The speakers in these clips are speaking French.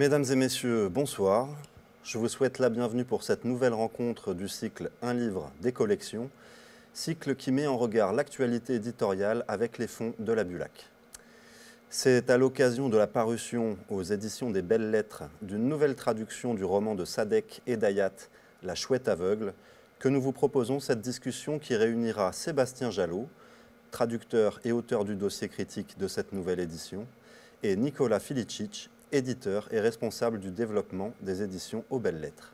Mesdames et messieurs, bonsoir. Je vous souhaite la bienvenue pour cette nouvelle rencontre du cycle Un livre des collections, cycle qui met en regard l'actualité éditoriale avec les fonds de la Bulac. C'est à l'occasion de la parution aux éditions des Belles Lettres d'une nouvelle traduction du roman de Sadek et Dayat, La chouette aveugle, que nous vous proposons cette discussion qui réunira Sébastien Jalot, traducteur et auteur du dossier critique de cette nouvelle édition, et Nicolas Filicic, éditeur et responsable du développement des éditions aux belles lettres.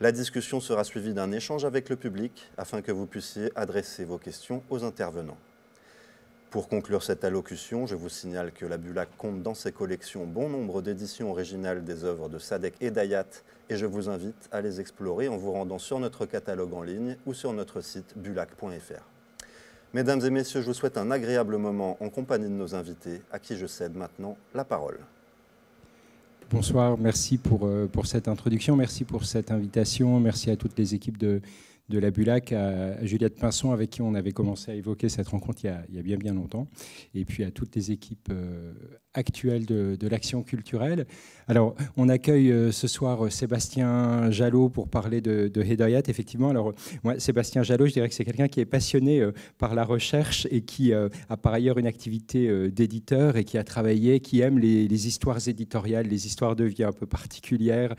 La discussion sera suivie d'un échange avec le public afin que vous puissiez adresser vos questions aux intervenants. Pour conclure cette allocution, je vous signale que la Bulac compte dans ses collections bon nombre d'éditions originales des œuvres de Sadek et Dayat et je vous invite à les explorer en vous rendant sur notre catalogue en ligne ou sur notre site bulac.fr. Mesdames et messieurs, je vous souhaite un agréable moment en compagnie de nos invités à qui je cède maintenant la parole. Bonsoir, merci pour, euh, pour cette introduction, merci pour cette invitation, merci à toutes les équipes de, la Bulac à Juliette Pinson, avec qui on avait commencé à évoquer cette rencontre il y a, il y a bien bien longtemps, et puis à toutes les équipes euh, actuelle de, l'action culturelle. Alors, on accueille euh, ce soir euh, Sébastien Jalot pour parler de, de Hedayat, effectivement. Alors, euh, moi, Sébastien Jalot, je dirais que c'est quelqu'un qui est passionné par la recherche et qui a par ailleurs une activité d'éditeur et qui a travaillé, qui aime les, histoires éditoriales, les histoires de vie un peu particulières,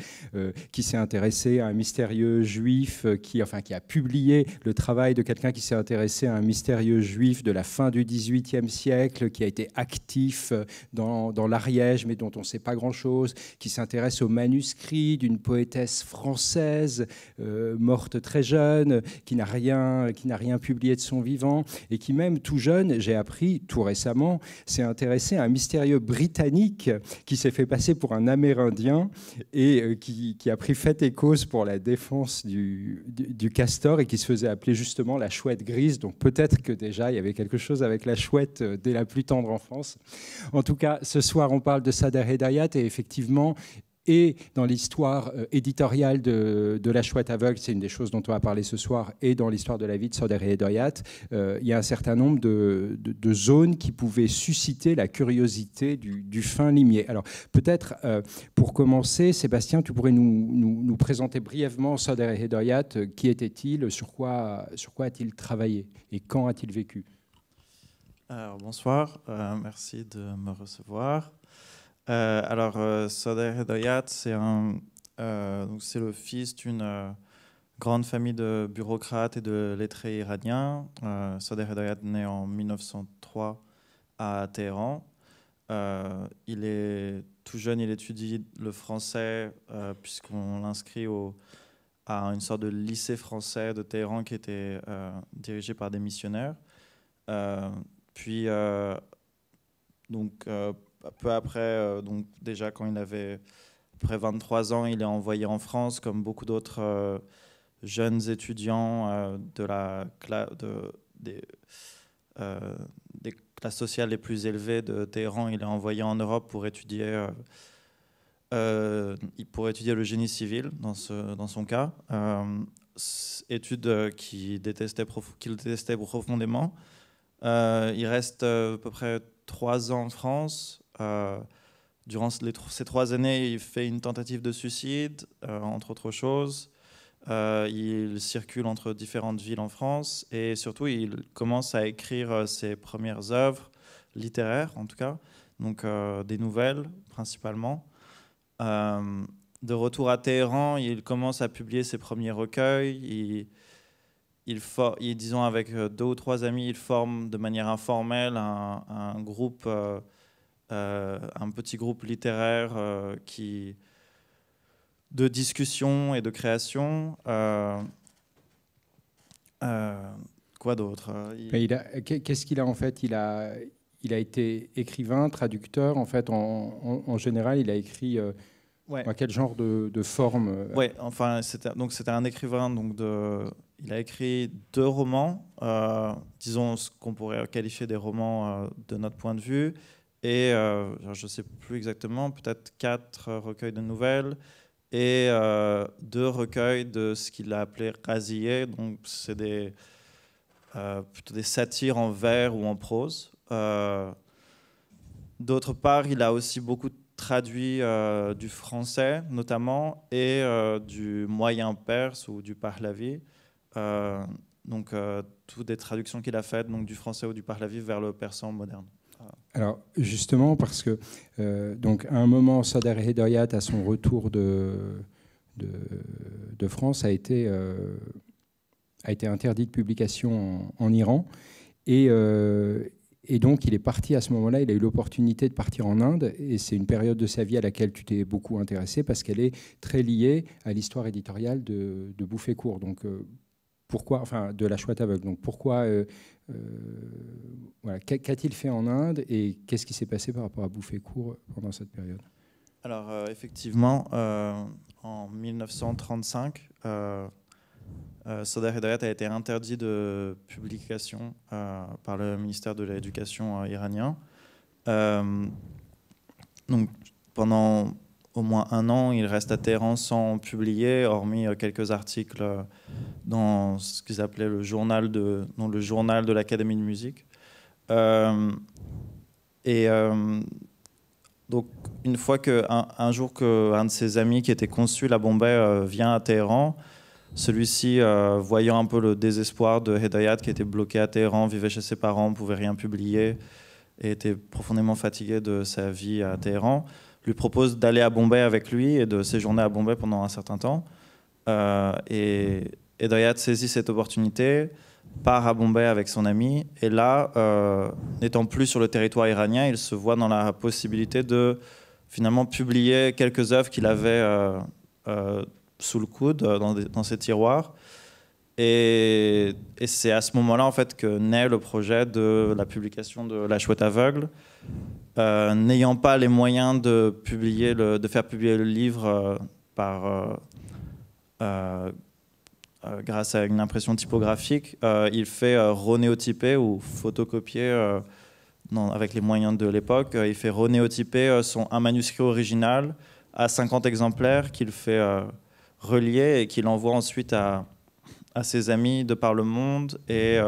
qui s'est intéressé à un mystérieux juif, qui, enfin, qui a publié le travail de quelqu'un qui s'est intéressé à un mystérieux juif de la fin du XVIIIe siècle, qui a été actif dans dans, l'Ariège, mais dont on ne sait pas grand-chose, qui s'intéresse aux manuscrits d'une poétesse française euh, morte très jeune, qui n'a rien, qui n'a rien publié de son vivant, et qui même tout jeune, j'ai appris tout récemment, s'est intéressé à un mystérieux britannique qui s'est fait passer pour un Amérindien et euh, qui, a pris fait et cause pour la défense du, du, du castor et qui se faisait appeler justement la chouette grise. Donc peut-être que déjà il y avait quelque chose avec la chouette euh, dès la plus tendre enfance. En tout cas ce soir, on parle de Sader Hedayat et effectivement, et dans l'histoire euh, éditoriale de, La Chouette aveugle, c'est une des choses dont on va parler ce soir, et dans l'histoire de la vie de Sader et euh, il y a un certain nombre de, zones qui pouvaient susciter la curiosité du, fin limier. Alors peut-être euh, pour commencer, Sébastien, tu pourrais nous, présenter brièvement Sader et qui était-il, sur quoi, sur quoi a-t-il travaillé et quand a-t-il vécu bonsoir, euh, merci de me recevoir. Euh, alors, euh, Soder euh, c'est le fils d'une euh, grande famille de bureaucrates et de lettrés iraniens. Soder Hedoyat né en 1903 à Téhéran. il est tout jeune, il étudie le français puisqu'on l'inscrit à une sorte de lycée français de Téhéran qui était dirigé par des missionnaires. Puis, euh, donc, euh, peu après, euh, donc, déjà quand il avait près 23 ans, il est envoyé en France, comme beaucoup d'autres jeunes étudiants de la des, classes sociales les plus élevées de Téhéran, il est envoyé en Europe pour étudier, pour étudier le génie civil dans, son cas, étude qu'il détestait profondément. Euh, il reste euh, à peu près trois ans en France. Euh, durant ces trois années, il fait une tentative de suicide, entre autres choses. il circule entre différentes villes en France et surtout il commence à écrire ses premières œuvres littéraires en tout cas, donc des nouvelles principalement. de retour à Téhéran, il commence à publier ses premiers recueils, il, il disons avec euh, deux ou trois amis, il forment de manière informelle un, un groupe, euh, euh, un petit groupe littéraire qui de discussion et de création. quoi d'autre ben, Qu'est-ce qu'il a en fait Il a il a été écrivain, traducteur. En fait, en, en, général, il a écrit. Ouais. Quel genre de, de forme Oui, enfin, donc c'était un écrivain donc de il a écrit deux romans, euh, disons ce qu'on pourrait qualifier des romans euh, de notre point de vue, et euh, je ne sais plus exactement, peut-être quatre recueils de nouvelles et deux recueils de ce qu'il a appelé rasillé, donc c'est des, plutôt des satires en vers ou en prose. D'autre part, il a aussi beaucoup traduit du français notamment et du moyen perse ou du pahlavi. Euh, donc euh, toutes des traductions qu'il a faites donc, du français ou du parla vers le persan moderne. Euh. Alors justement parce que donc à un moment Sadar Hedayat à son retour de, de, France a été a été interdit de publication en, Iran. Et, et, donc, il est parti à ce moment-là. Il a eu l'opportunité de partir en Inde. Et c'est une période de sa vie à laquelle tu t'es beaucoup intéressé parce qu'elle est très liée à l'histoire éditoriale de, de Bouffécourt. Donc, pourquoi, enfin, de la chouette aveugle. Donc pourquoi, euh, euh, voilà, qu'a-t-il fait en Inde et qu'est-ce qui s'est passé par rapport à Bouffé Court pendant cette période Alors euh, effectivement, en 1935, euh, Sodar a été interdit de publication par le ministère de l'Éducation iranien. donc pendant au moins un an, il reste à Téhéran sans publier, hormis euh, quelques articles euh, dans ce qu'ils appelaient le journal de, le journal de l'Académie de musique. Euh, et donc, une fois que un, jour qu'un de ses amis qui était consul à Bombay vient à Téhéran, celui-ci, voyant un peu le désespoir de Hedayat qui était bloqué à Téhéran, vivait chez ses parents, ne pouvait rien publier et était profondément fatigué de sa vie à Téhéran, lui propose d'aller à Bombay avec lui et de séjourner à Bombay pendant un certain temps. Euh, et, et saisit cette opportunité, part à Bombay avec son ami, et là, euh, n'étant plus sur le territoire iranien, il se voit dans la possibilité de finalement publier quelques œuvres qu'il avait euh, sous le coude, dans, ses tiroirs. Et, et c'est à ce moment-là en fait que naît le projet de la publication de La Chouette aveugle, euh, n'ayant pas les moyens de, faire publier le livre euh, par, euh, grâce à une impression typographique, il fait renéotyper ou photocopier, non, avec les moyens de l'époque, il fait renéotyper son, un manuscrit original à 50 exemplaires qu'il fait relier et qu'il envoie ensuite à, ses amis de par le monde et,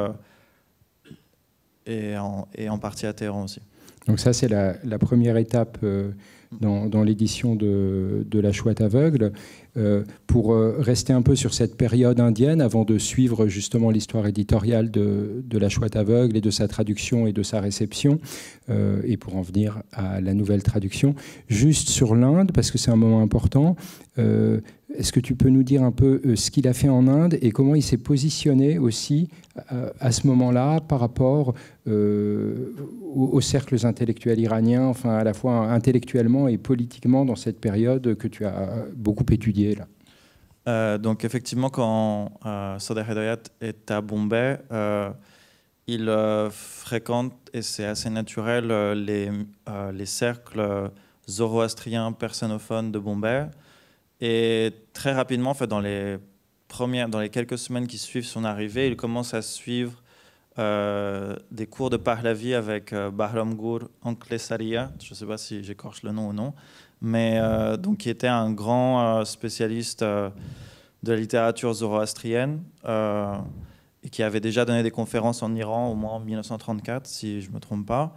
et et en partie à Téhéran aussi. Donc ça, c'est la, première étape euh, dans, l'édition de, La Chouette aveugle. Euh, pour euh, rester un peu sur cette période indienne, avant de suivre justement l'histoire éditoriale de, La Chouette aveugle et de sa traduction et de sa réception, euh, et pour en venir à la nouvelle traduction, juste sur l'Inde, parce que c'est un moment important. Est-ce que tu peux nous dire un peu ce qu'il a fait en Inde et comment il s'est positionné aussi à ce moment-là par rapport aux, cercles intellectuels iraniens, enfin à la fois intellectuellement et politiquement dans cette période que tu as beaucoup étudiée euh, donc effectivement, quand euh, Sadeh Hedayat est à Bombay, euh, il euh, fréquente, et c'est assez naturel, les, les, cercles zoroastriens persanophones de Bombay. Et très rapidement, dans, les premières, dans les quelques semaines qui suivent son arrivée, il commence à suivre des cours de Pahlavi avec Bahram Gur je ne sais pas si j'écorche le nom ou non, mais euh, donc qui était un grand euh, spécialiste euh, de la littérature zoroastrienne et qui avait déjà donné des conférences en Iran au moins en 1934, si je ne me trompe pas.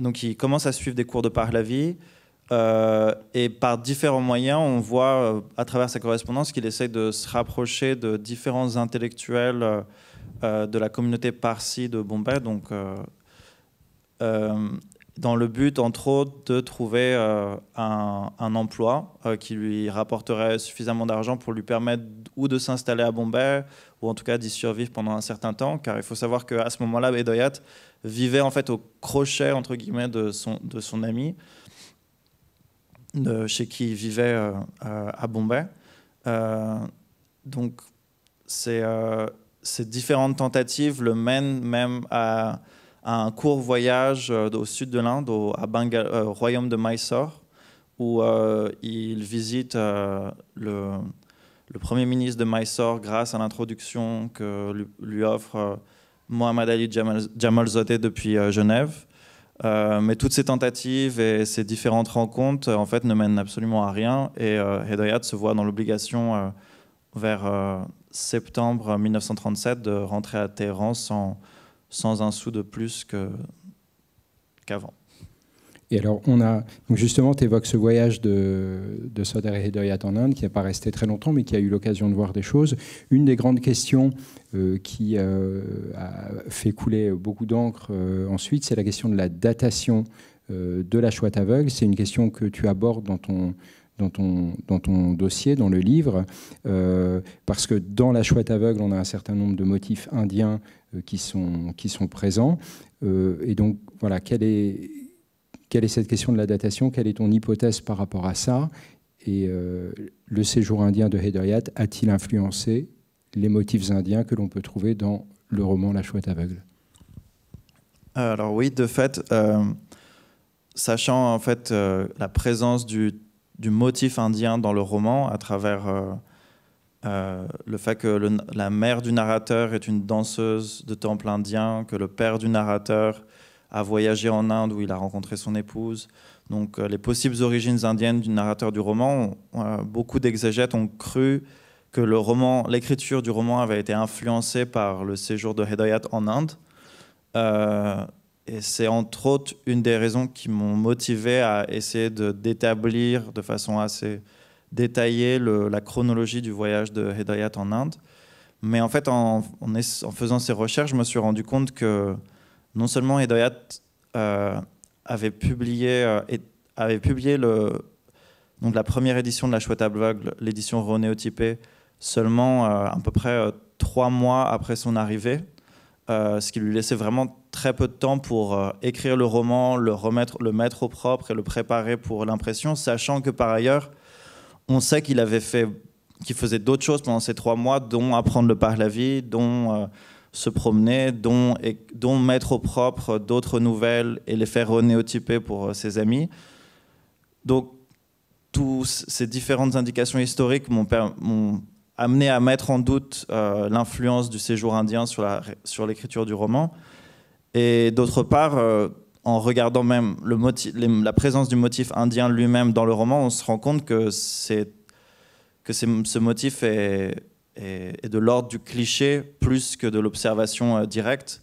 donc il commence à suivre des cours de vie et par différents moyens, on voit à travers sa correspondance qu'il essaie de se rapprocher de différents intellectuels de la communauté parsi de Bombay, donc dans le but, entre autres, de trouver euh, un, emploi euh, qui lui rapporterait suffisamment d'argent pour lui permettre ou de s'installer à Bombay, ou en tout cas d'y survivre pendant un certain temps, car il faut savoir qu'à ce moment-là, Bedoyat vivait en fait au crochet, entre guillemets, de son, de son ami, de, chez qui il vivait euh, à Bombay. donc, ces différentes tentatives le mènent même à un court voyage euh, au sud de l'Inde, au, euh, royaume de Mysore, où euh, il visite le, premier ministre de Mysore grâce à l'introduction que lui, offre Mohamed Ali Jamal, Jamalzadeh depuis Genève. mais toutes ces tentatives et ces différentes rencontres, en fait, ne mènent absolument à rien. Et euh, Hedayat se voit dans l'obligation, vers septembre 1937, de rentrer à Téhéran sans, sans un sou de plus qu'avant. et alors, on a, justement, tu évoques ce voyage de, de et Hedoyat en Inde, qui n'est pas resté très longtemps, mais qui a eu l'occasion de voir des choses. Une des grandes questions euh, qui euh, a fait couler beaucoup d'encre euh, ensuite, c'est la question de la datation de la chouette aveugle. C'est une question que tu abordes dans ton, dans ton, dossier, dans le livre, parce que dans La Chouette aveugle, on a un certain nombre de motifs indiens euh, qui, sont, qui sont présents. Euh, et donc, voilà, quelle est, quelle est cette question de la datation Quelle est ton hypothèse par rapport à ça Et euh, le séjour indien de Hedayat a-t-il influencé les motifs indiens que l'on peut trouver dans le roman La chouette aveugle Alors oui, de fait, sachant en fait la présence du, du, motif indien dans le roman à travers euh, le fait que la mère du narrateur est une danseuse de temple indien, que le père du narrateur a voyagé en Inde où il a rencontré son épouse. Donc euh, les possibles origines indiennes du narrateur du roman, euh, beaucoup d'exégètes ont cru que le roman, l'écriture du roman avait été influencée par le séjour de Hedayat en Inde. et c'est entre autres une des raisons qui m'ont motivé à essayer d'établir de, façon assez détailler la chronologie du voyage de Hedayat en Inde. Mais en fait, en, faisant ces recherches, je me suis rendu compte que non seulement Hedayat euh, avait publié, euh, avait publié donc la première édition de La Chouette aveugle, l'édition renéotypée, seulement euh, à peu près trois mois après son arrivée, ce qui lui laissait vraiment très peu de temps pour écrire le roman, le, remettre, le mettre au propre et le préparer pour l'impression, sachant que par ailleurs, on sait qu'il avait fait, faisait d'autres choses pendant ces trois mois, dont apprendre le par-la-vie, dont euh, se promener, dont, et, mettre au propre d'autres nouvelles et les faire renéotyper pour euh, ses amis. Donc, toutes ces différentes indications historiques m'ont amené à mettre en doute euh, l'influence du séjour indien sur l'écriture du roman. Et d'autre part, en regardant même la présence du motif indien lui-même dans le roman, on se rend compte que, ce motif est, de l'ordre du cliché plus que de l'observation euh, directe,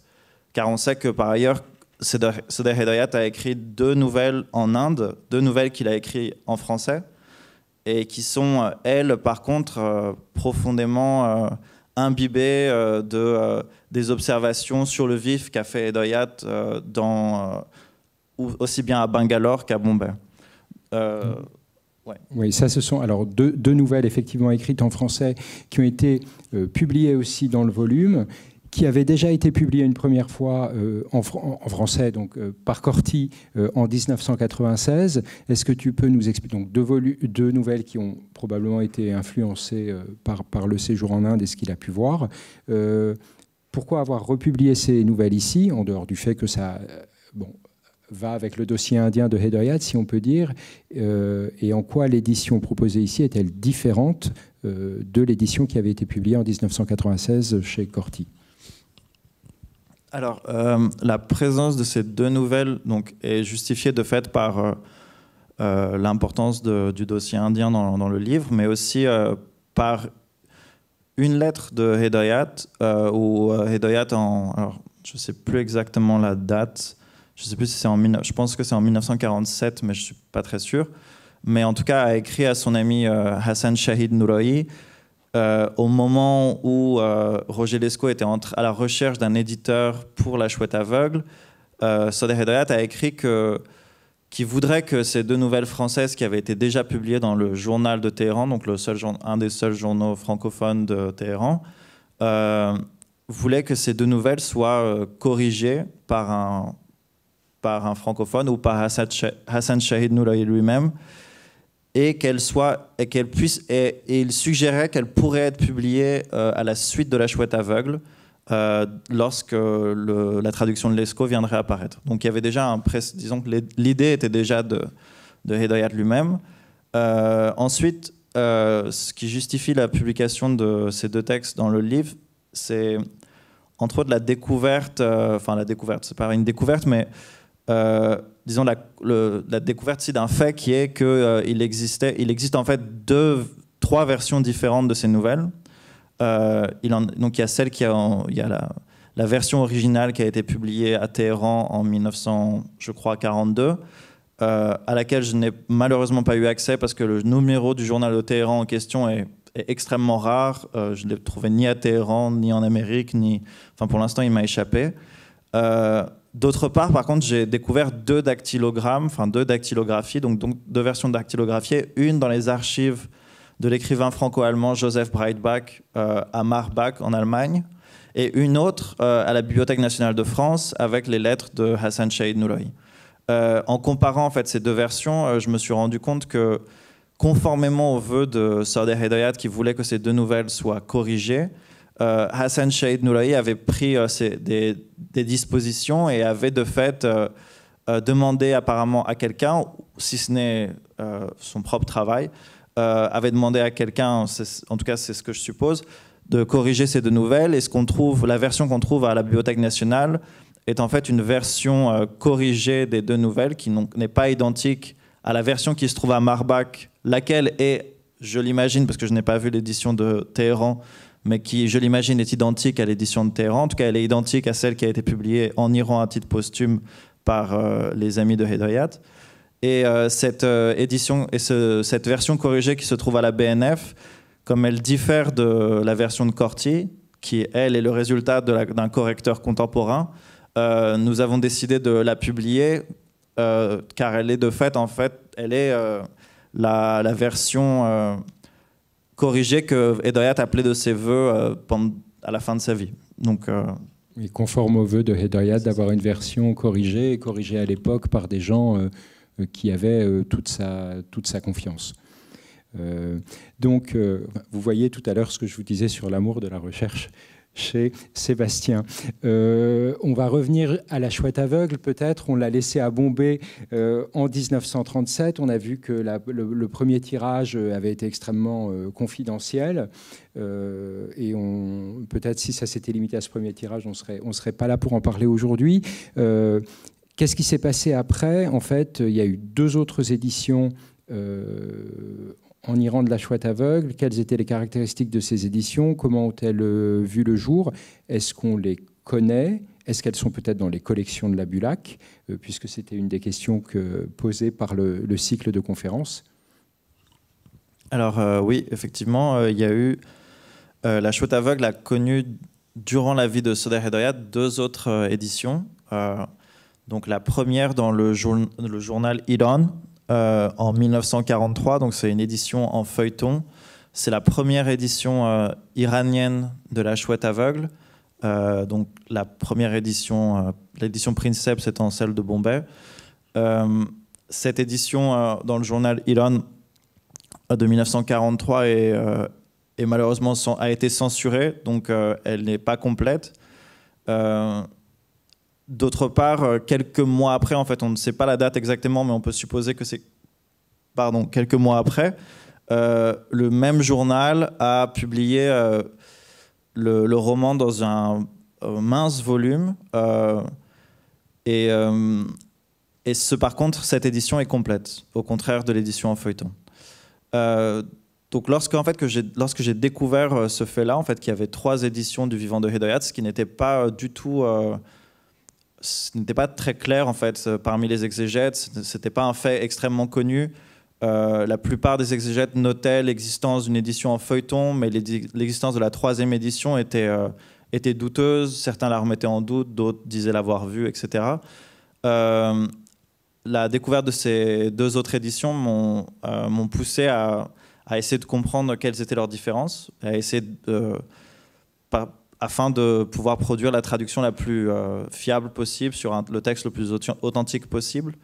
car on sait que par ailleurs, Seder Hedayat a écrit deux nouvelles en Inde, deux nouvelles qu'il a écrites en français, et qui sont, euh, elles, par contre, euh, profondément imbibé euh, de, euh, des observations sur le vif qu'a fait Edoyat euh, dans, aussi bien à Bangalore qu'à Bombay. Oui, ça, ce sont alors deux, nouvelles effectivement écrites en français qui ont été publiées aussi dans le volume qui avait déjà été publié une première fois euh, en, français, donc euh, par Corti euh, en 1996. Est-ce que tu peux nous expliquer donc deux, nouvelles qui ont probablement été influencées par, le séjour en Inde et ce qu'il a pu voir Pourquoi avoir republié ces nouvelles ici, en dehors du fait que ça va avec le dossier indien de Hedayat, si on peut dire, et en quoi l'édition proposée ici est-elle différente de l'édition qui avait été publiée en 1996 chez Corti alors, euh, la présence de ces deux nouvelles donc, est justifiée de fait par euh, euh, l'importance du dossier indien dans, le livre, mais aussi par une lettre de Hedayat, où Hedayat, je ne sais plus exactement la date, je sais je pense que c'est en 1947, mais je ne suis pas très sûr, mais en tout cas a écrit à son ami Hassan Shahid Nouraï, euh, au moment où euh, Roger Lescaut était à la recherche d'un éditeur pour La Chouette Aveugle, euh, a écrit qu'il voudrait que ces deux nouvelles françaises qui avaient été déjà publiées dans le journal de Téhéran, donc le seul, un des seuls journaux francophones de Téhéran, euh, voulait que ces deux nouvelles soient euh, corrigées par un, par un francophone ou par Hassan Shahid Noulaï lui-même et qu'elle soit et qu'elle puisse et, il suggérait qu'elle pourrait être publiée euh, à la suite de la chouette aveugle euh, lorsque la traduction de l'ESCO viendrait apparaître. Donc il y avait déjà un press disons que l'idée était déjà de, de lui-même. Euh, ensuite, ce qui justifie la publication de ces deux textes dans le livre, c'est entre autres la découverte, enfin la découverte, c'est pas une découverte, mais disons, la, découverte d'un fait qui est qu'il euh, existait, il existe en fait deux, trois versions différentes de ces nouvelles. Euh, il en, donc il y a celle qui a, il y a la, version originale qui a été publiée à Téhéran en 1942, euh, à laquelle je n'ai malheureusement pas eu accès parce que le numéro du journal de Téhéran en question est, extrêmement rare. je ne l'ai trouvé ni à Téhéran, ni en Amérique, ni. Enfin, pour l'instant, il m'a échappé. D'autre part, par contre, j'ai découvert deux dactylogrammes, enfin deux dactylographies, donc, deux versions dactylographiées, une dans les archives de l'écrivain franco-allemand Joseph Breitbach euh, à Marbach en Allemagne, et une autre euh, à la Bibliothèque nationale de France avec les lettres de Hassan Shahid Nouloy. Euh, en comparant en fait ces deux versions, je me suis rendu compte que conformément au vœu de Sardar Hedayat qui voulait que ces deux nouvelles soient corrigées, euh, Hassan Shahid Nouraï avait pris euh, des, dispositions et avait de fait euh, demandé apparemment à quelqu'un, si ce n'est son propre travail, avait demandé à quelqu'un, en tout cas c'est ce que je suppose, de corriger ces deux nouvelles. Et ce qu'on trouve, la version qu'on trouve à la Bibliothèque nationale est en fait une version corrigée des deux nouvelles qui n'est pas identique à la version qui se trouve à Marbach, laquelle est, je l'imagine, parce que je n'ai pas vu l'édition de Téhéran, mais qui, je l'imagine, est identique à l'édition de Téhéran. En tout cas, elle est identique à celle qui a été publiée en Iran à titre posthume par euh, les amis de Hedayat. Et euh, cette euh, édition et cette version corrigée qui se trouve à la BNF, comme elle diffère de la version de Corti, qui elle est le résultat d'un correcteur contemporain, nous avons décidé de la publier car elle est de fait, en fait, elle est la, la, version corrigé que Hedayat appelait de ses voeux euh, à la fin de sa vie. Donc, euh... conforme au vœu de Hedayat d'avoir une version corrigée, corrigée à l'époque par des gens euh, euh, qui avaient toute, sa, toute sa confiance. donc, vous voyez tout à l'heure ce que je vous disais sur l'amour de la recherche chez Sébastien. Euh, on va revenir à la chouette aveugle, peut-être. On l'a laissé à Bombay euh, en 1937. On a vu que le, premier tirage euh, avait été extrêmement confidentiel. et peut-être si ça s'était limité à ce premier tirage, on serait, serait pas là pour en parler aujourd'hui. Qu'est-ce qui s'est passé après En fait, il y a eu deux autres éditions euh, en Iran de la chouette aveugle, quelles étaient les caractéristiques de ces éditions, comment ont-elles euh, vu le jour, est-ce qu'on les connaît, est-ce qu'elles sont peut-être dans les collections de la Bulac, euh, puisque c'était une des questions que, posées par le, cycle de conférences Alors euh, oui, effectivement, il y a eu... la chouette aveugle a connu durant la vie de Soder Hedoya deux autres éditions. donc la première dans le, le journal Iran euh, en 1943, donc c'est une édition en feuilleton. C'est la première édition euh, iranienne de La Chouette Aveugle. Euh, donc la première édition, l'édition Princeps étant celle de Bombay. cette édition dans le journal Iran de 1943 est, est malheureusement a été censurée, donc elle n'est pas complète. D'autre part, euh, quelques mois après, en fait, on ne sait pas la date exactement, mais on peut supposer que c'est, pardon, quelques mois après, euh, le même journal a publié euh, le, roman dans un mince volume. Et, ce, par contre, cette édition est complète, au contraire de l'édition en feuilleton. donc lorsque, fait, que j'ai, lorsque j'ai découvert ce fait-là, en fait, qu'il y avait trois éditions du Vivant de Hedayat, ce qui n'était pas du tout ce n'était pas très clair en fait euh, parmi les exégètes, c'était pas un fait extrêmement connu. Euh, la plupart des exégètes notaient l'existence d'une édition en feuilleton, mais l'existence de la troisième édition était, euh, était douteuse. Certains la remettaient en doute, d'autres disaient l'avoir vue, etc. la découverte de ces deux autres éditions m'ont poussé à, à, essayer de comprendre quelles étaient leurs différences, à essayer de, afin de pouvoir produire la traduction la plus euh, fiable possible sur le texte le plus authentique possible.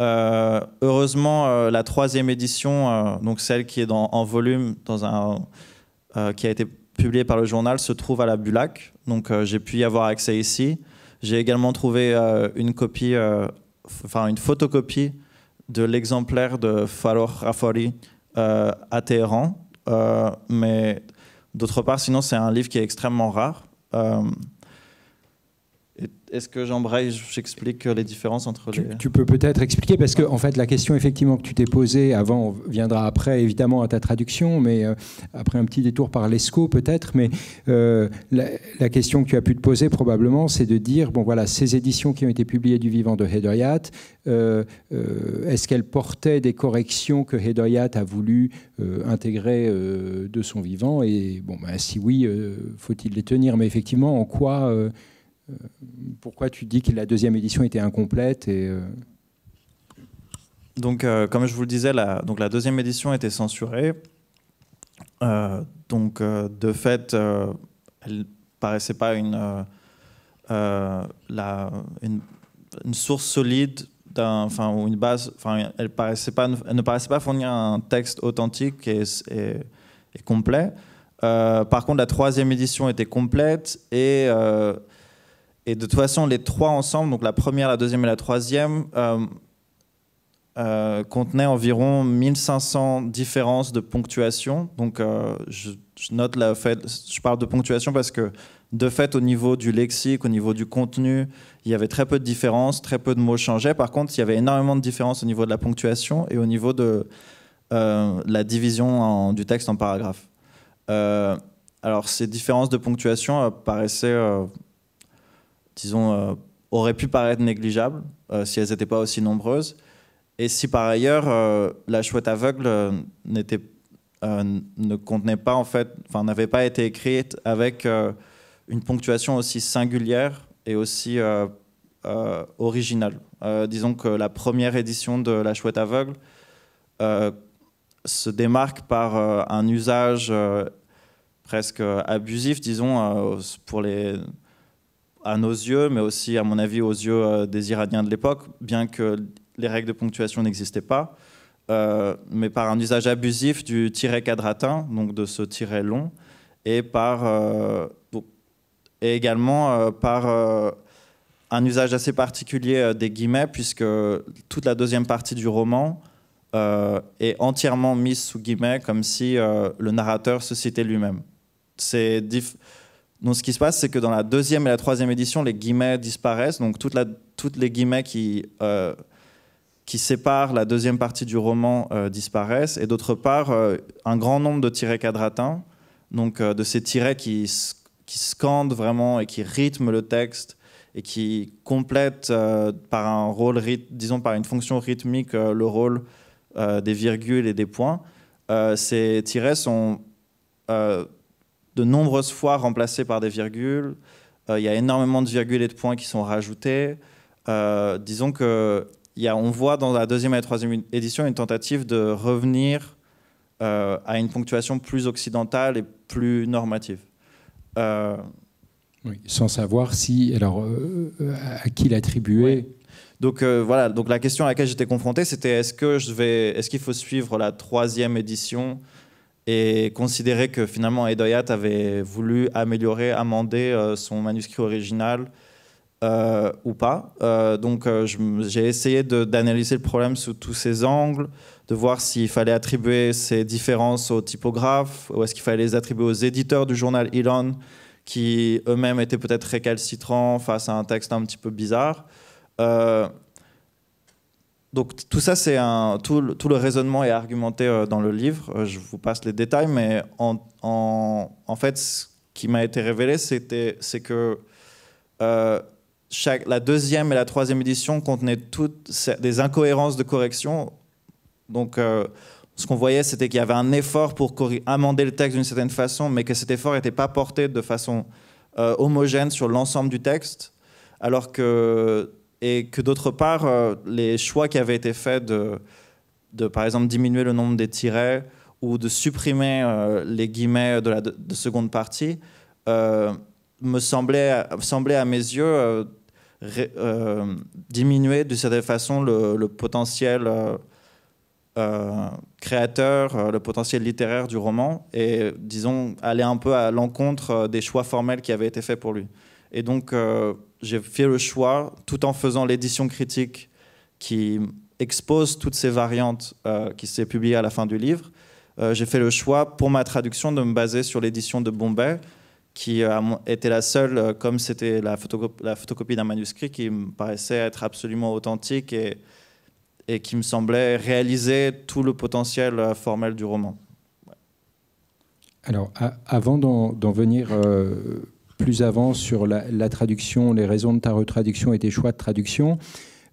Euh, heureusement, euh, la troisième édition, donc celle qui est en volume, dans un, qui a été publiée par le journal, se trouve à la Bulac. Donc j'ai pu y avoir accès ici. J'ai également trouvé une copie, enfin une photocopie de l'exemplaire de Farouk Rafari à Téhéran. mais D'autre part, sinon, c'est un livre qui est extrêmement rare. Euh, est-ce que j'embraye, j'explique les différences entre les... Tu peux peut-être expliquer, parce que en fait, la question effectivement que tu t'es posée avant, viendra après évidemment à ta traduction, mais euh, après un petit détour par l'ESCO peut-être, mais euh, la, question que tu as pu te poser probablement, c'est de dire, bon voilà, ces éditions qui ont été publiées du vivant de Hedayat, euh, est-ce qu'elles portaient des corrections que Hedayat a voulu intégrer de son vivant Et bon, ben, si oui, faut-il les tenir Mais effectivement, en quoi... Euh, pourquoi tu dis que la deuxième édition était incomplète et, euh, Donc, euh, comme je vous le disais, la, donc la deuxième édition était censurée. donc, de fait, elle paraissait pas une, une, source solide enfin, ou une base, enfin, elle, paraissait pas, ne paraissait pas fournir un texte authentique et, complet. par contre, la troisième édition était complète et et de toute façon, les trois ensemble, donc la première, la deuxième et la troisième, euh, euh, contenaient environ 1500 différences de ponctuation. Donc euh, je, note la fait, je parle de ponctuation parce que de fait, au niveau du lexique, au niveau du contenu, il y avait très peu de différences, très peu de mots changeaient. Par contre, il y avait énormément de différences au niveau de la ponctuation et au niveau de la division du texte en paragraphes. alors, ces différences de ponctuation apparaissaient disons, euh, auraient pu paraître négligeables euh, si elles n'étaient pas aussi nombreuses. Et si par ailleurs, euh, la chouette aveugle n'était ne contenait pas en fait, enfin n'avait pas été écrite avec une ponctuation aussi singulière et aussi originale. disons que la première édition de La Chouette Aveugle se démarque par un usage presque abusif, disons, pour les, à nos yeux, mais aussi à mon avis aux yeux euh, des Iraniens de l'époque, bien que les règles de ponctuation n'existaient pas, euh, mais par un usage abusif du tiret quadratin, donc de ce tiret long, et, par, euh, également par un usage assez particulier des guillemets, puisque toute la deuxième partie du roman est entièrement mise sous guillemets, comme si le narrateur se citait lui-même. C'est donc ce qui se passe, c'est que dans la deuxième et la troisième édition, les guillemets disparaissent. Donc toute toutes les guillemets euh, qui, séparent la deuxième partie du roman euh, disparaissent. Et d'autre part, euh, un grand nombre de tirets quadratins, donc de ces tirets qui, qui scandent vraiment et qui rythment le texte et qui complètent par un rôle, disons par une fonction rythmique, le rôle des virgules et des points. ces tirets sont de nombreuses fois remplacées par des virgules. Euh, il y a énormément de virgules et de points qui sont rajoutés. Euh, disons que il on voit dans la deuxième et la troisième édition une tentative de revenir euh, à une ponctuation plus occidentale et plus normative. Oui, sans savoir si, alors, à qui l'attribuer. Donc voilà, donc la question à laquelle j'étais confronté, c'était est-ce que je vais, est-ce qu'il faut suivre la troisième édition et considérer que finalement Edoyat avait voulu améliorer, amender euh, son manuscrit original euh, ou pas. Euh, donc j'ai essayé d'analyser le problème sous tous ses angles, de voir s'il fallait attribuer ces différences aux typographes, ou est-ce qu'il fallait les attribuer aux éditeurs du journal Elon, qui eux-mêmes étaient peut-être récalcitrants face à un texte un petit peu bizarre tout ça, c'est un, tout le, tout, le raisonnement est argumenté euh, dans le livre. Euh, je vous passe les détails, mais en, en, fait, ce qui m'a été révélé, c'était, c'est que euh, chaque, la deuxième et la troisième édition contenaient toutes des incohérences de correction. Donc ce qu'on voyait, c'était qu'il y avait un effort pour amender le texte d'une certaine façon, mais que cet effort n'était pas porté de façon homogène sur l'ensemble du texte, alors que et que d'autre part, euh, les choix qui avaient été faits de, de, par exemple, diminuer le nombre des tirets ou de supprimer euh, les guillemets de la seconde partie, euh, me semblaient, à mes yeux diminuer de certaine façon le, le potentiel créateur, le potentiel littéraire du roman, et disons aller un peu à l'encontre des choix formels qui avaient été faits pour lui. Et donc j'ai fait le choix, tout en faisant l'édition critique qui expose toutes ces variantes euh, qui s'est publiée à la fin du livre, euh, j'ai fait le choix pour ma traduction de me baser sur l'édition de Bombay, qui euh, était la seule, comme c'était la, photocopie, d'un manuscrit, qui me paraissait être absolument authentique et, et qui me semblait réaliser tout le potentiel formel du roman. Alors, avant d'en venir plus avant sur la, traduction, les raisons de ta retraduction et tes choix de traduction.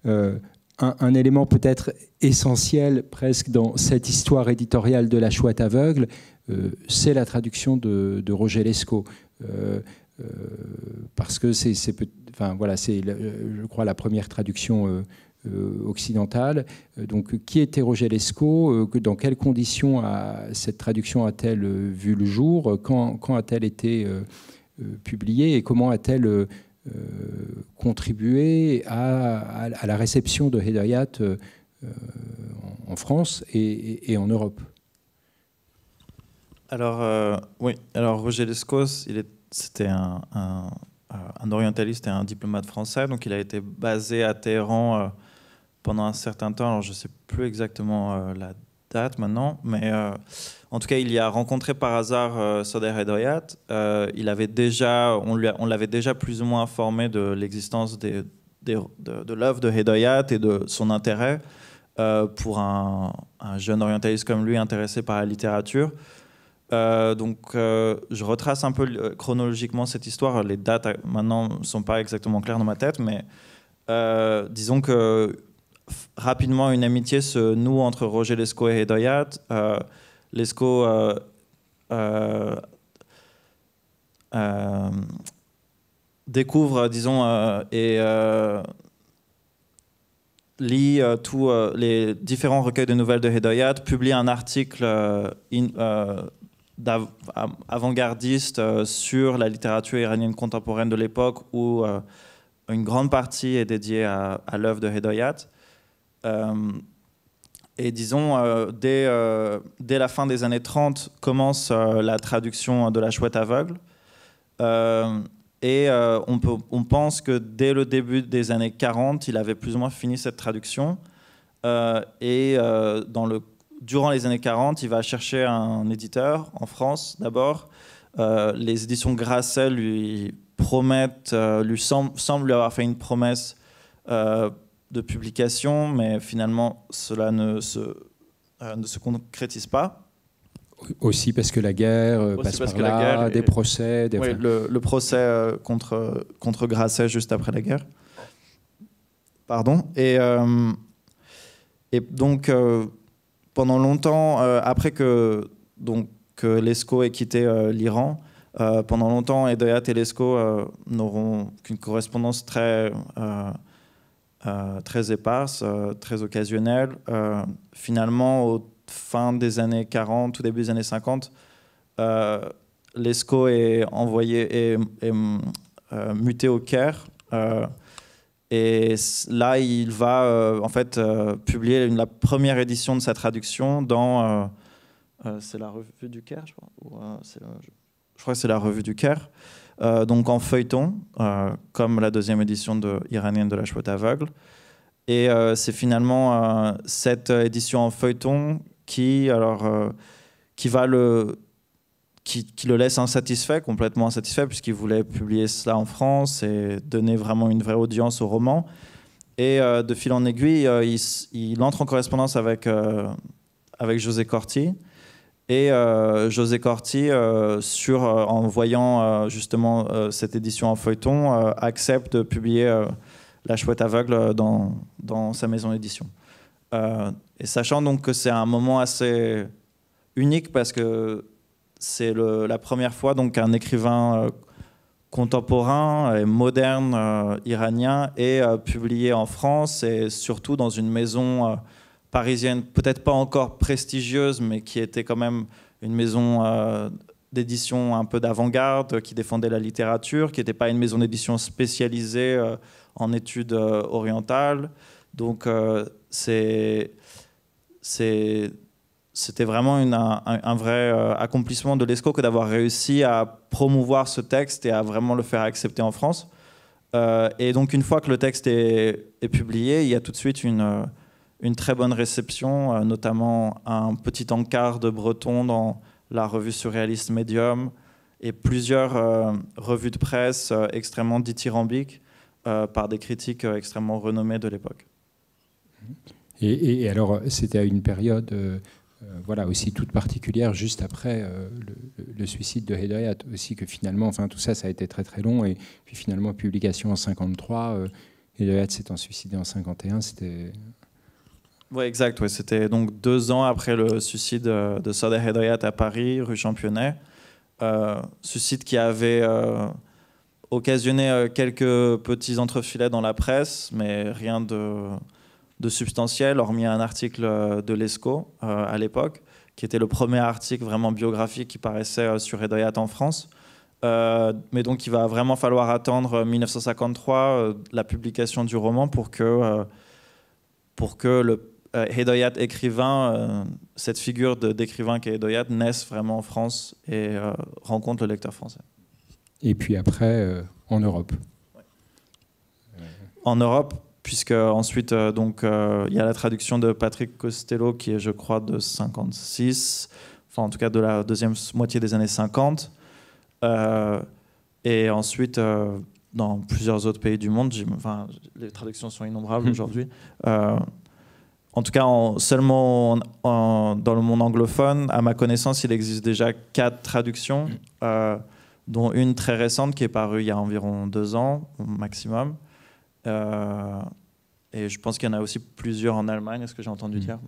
Euh, un, élément peut-être essentiel presque dans cette histoire éditoriale de La Chouette aveugle, euh, c'est la traduction de, Roger Lescaut. Euh, parce que c'est, enfin, voilà, c'est, je crois, la première traduction occidentale. Donc, qui était Roger Lescaut Dans quelles conditions cette traduction a-t-elle vu le jour Quand, quand a-t-elle été euh, publiée et comment a-t-elle euh, euh, contribué à, la réception de Hedayat en, France et, en Europe alors, oui, alors Roger Lescos, c'était un, un, orientaliste et un diplomate français, donc il a été basé à Téhéran pendant un certain temps, alors je ne sais plus exactement la date maintenant, mais en tout cas, il y a rencontré par hasard euh, Soder Edoyat. Euh, il avait déjà, on, l'avait déjà plus ou moins informé de l'existence des, de, de l'œuvre de Hedoyat et de son intérêt euh, pour un, un, jeune orientaliste comme lui intéressé par la littérature. donc, je retrace un peu chronologiquement cette histoire. Les dates maintenant ne sont pas exactement claires dans ma tête, mais disons que rapidement, une amitié se noue entre Roger Lescaut et Hedoyat. Lesco uh, uh, um, découvre, disons, uh, et lit tous les différents recueils de nouvelles de Hedoyat, publie un article in, avant-gardiste sur la littérature iranienne contemporaine de l'époque où une grande partie est dédiée à, l'œuvre de Hedoyat. Um, et disons, euh, dès, euh, dès, la fin des années 30 commence euh, la traduction de La Chouette aveugle. et on, peut, on, pense que dès le début des années 40, il avait plus ou moins fini cette traduction. et dans le, durant les années 40, il va chercher un éditeur en France d'abord. les éditions Grasset lui promettent, lui semble semblent lui avoir fait une promesse de publication, mais finalement, cela ne se, euh, ne se concrétise pas. Aussi parce que la guerre euh, passe parce par que là, la guerre des procès. Oui, le, procès euh, contre, contre Grasset juste après la guerre. Pardon. Et, et donc, pendant longtemps, après que, donc, ait quitté l'Iran, pendant longtemps, Edeat et l'ESCO n'auront qu'une correspondance très euh, très éparse, euh, très occasionnelle. Euh, finalement, au fin des années 40, ou début des années 50, l'ESCO est envoyé et muté au Caire. et là, il va en fait publier la première édition de sa traduction dans c'est la revue du Caire, je crois. je, je, crois que c'est la revue du Caire. Euh, donc en feuilleton, euh, comme la deuxième édition de Iranienne de la chouette aveugle. Et euh, c'est finalement cette édition en feuilleton qui, qui le, laisse insatisfait, complètement insatisfait, puisqu'il voulait publier cela en France et donner vraiment une vraie audience au roman. Et de fil en aiguille, il, entre en correspondance avec, avec José Corti, et euh, José Corti, euh, sur, euh, en voyant justement cette édition en feuilleton, accepte de publier La chouette aveugle dans, dans sa maison d'édition. et sachant donc que c'est un moment assez unique parce que c'est la première fois qu'un écrivain contemporain et moderne iranien est publié en France et surtout dans une maison parisienne, peut-être pas encore prestigieuse, mais qui était quand même une maison euh, d'édition un peu d'avant-garde, qui défendait la littérature, qui n'était pas une maison d'édition spécialisée euh, en études euh, orientales. Donc c'est c'était vraiment un, vrai accomplissement de l'ESCO que d'avoir réussi à promouvoir ce texte et à vraiment le faire accepter en France. et donc une fois que le texte est, publié, il y a tout de suite une une très bonne réception, euh, notamment un petit encart de Breton dans la revue Surréaliste Medium et plusieurs euh, revues de presse euh, extrêmement dithyrambiques par des critiques extrêmement renommées de l'époque. Et, alors, c'était à une période voilà aussi toute particulière juste après le, suicide de Hedayat aussi que finalement enfin tout ça ça a été très très long et puis finalement publication en 53 euh, s'étant suicidé en 51 c'était oui, exact. Ouais. C'était donc deux ans après le suicide euh, de Sadeh Hedayat à Paris, rue Championnet. Euh, suicide qui avait euh, occasionné quelques petits entrefilets dans la presse, mais rien de, substantiel, hormis un article de l'ESCO à l'époque, qui était le premier article vraiment biographique qui paraissait sur Hedayat en France. mais donc il va vraiment falloir attendre 1953, la publication du roman, pour que, pour que le euh, écrivain, euh, cette figure d'écrivain est Hedoyat naisse vraiment en France et euh, rencontre le lecteur français. Et puis après, euh, en Europe. En Europe, puisque ensuite, donc, il y a la traduction de Patrick Costello qui est, je crois, de 56, enfin en tout cas de la deuxième moitié des années 50. et ensuite dans plusieurs autres pays du monde. Enfin, les traductions sont innombrables aujourd'hui en tout cas, seulement dans le monde anglophone, à ma connaissance, il existe déjà quatre traductions, mm. euh, dont une très récente qui est parue il y a environ deux ans au maximum. Euh, et je pense qu'il y en a aussi plusieurs en Allemagne, est-ce que j'ai entendu mm. dire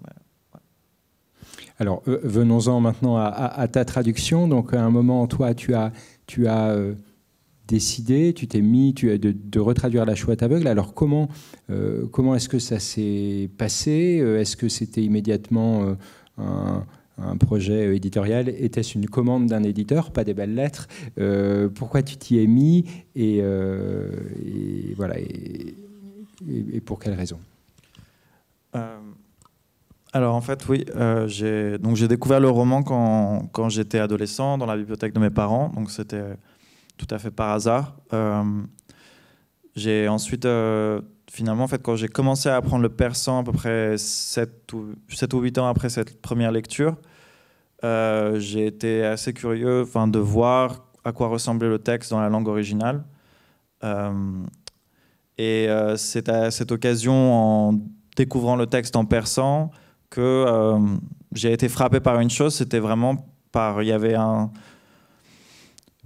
Alors, euh, venons-en maintenant à, ta traduction. Donc, à un moment, toi, tu as, tu as décidé, tu t'es mis tu, de, de retraduire la chouette aveugle. Alors comment, euh, comment est-ce que ça s'est passé euh, Est-ce que c'était immédiatement euh, un, projet éditorial Était-ce une commande d'un éditeur Pas des belles lettres. pourquoi tu t'y es mis et, voilà. Et, pour quelles raisons Alors en fait, oui, j'ai donc j'ai découvert le roman quand, quand j'étais adolescent dans la bibliothèque de mes parents. Donc c'était tout à fait par hasard. Euh, j'ai ensuite, euh, finalement, fait, quand j'ai commencé à apprendre le persan à peu près 7 ou, 7 ou 8 ans après cette première lecture, euh, j'ai été assez curieux de voir à quoi ressemblait le texte dans la langue originale. et c'est à cette occasion, en découvrant le texte en persan, que j'ai été frappé par une chose. C'était vraiment par. Il y avait un,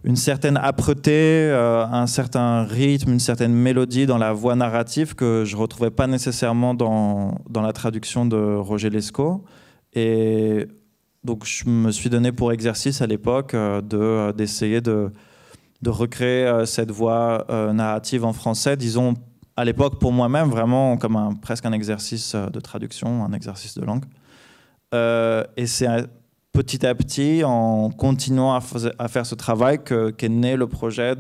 une certaine âpreté, euh, un certain rythme, une certaine mélodie dans la voix narrative que je ne retrouvais pas nécessairement dans, dans, la traduction de Roger Lescaut. Et donc je me suis donné pour exercice à l'époque euh, de euh, d'essayer de, de, recréer cette voix narrative en français, disons à l'époque pour moi-même, vraiment comme un, presque un exercice de traduction, un exercice de langue. et c'est petit à petit, en continuant à, faire ce travail, qu'est né le projet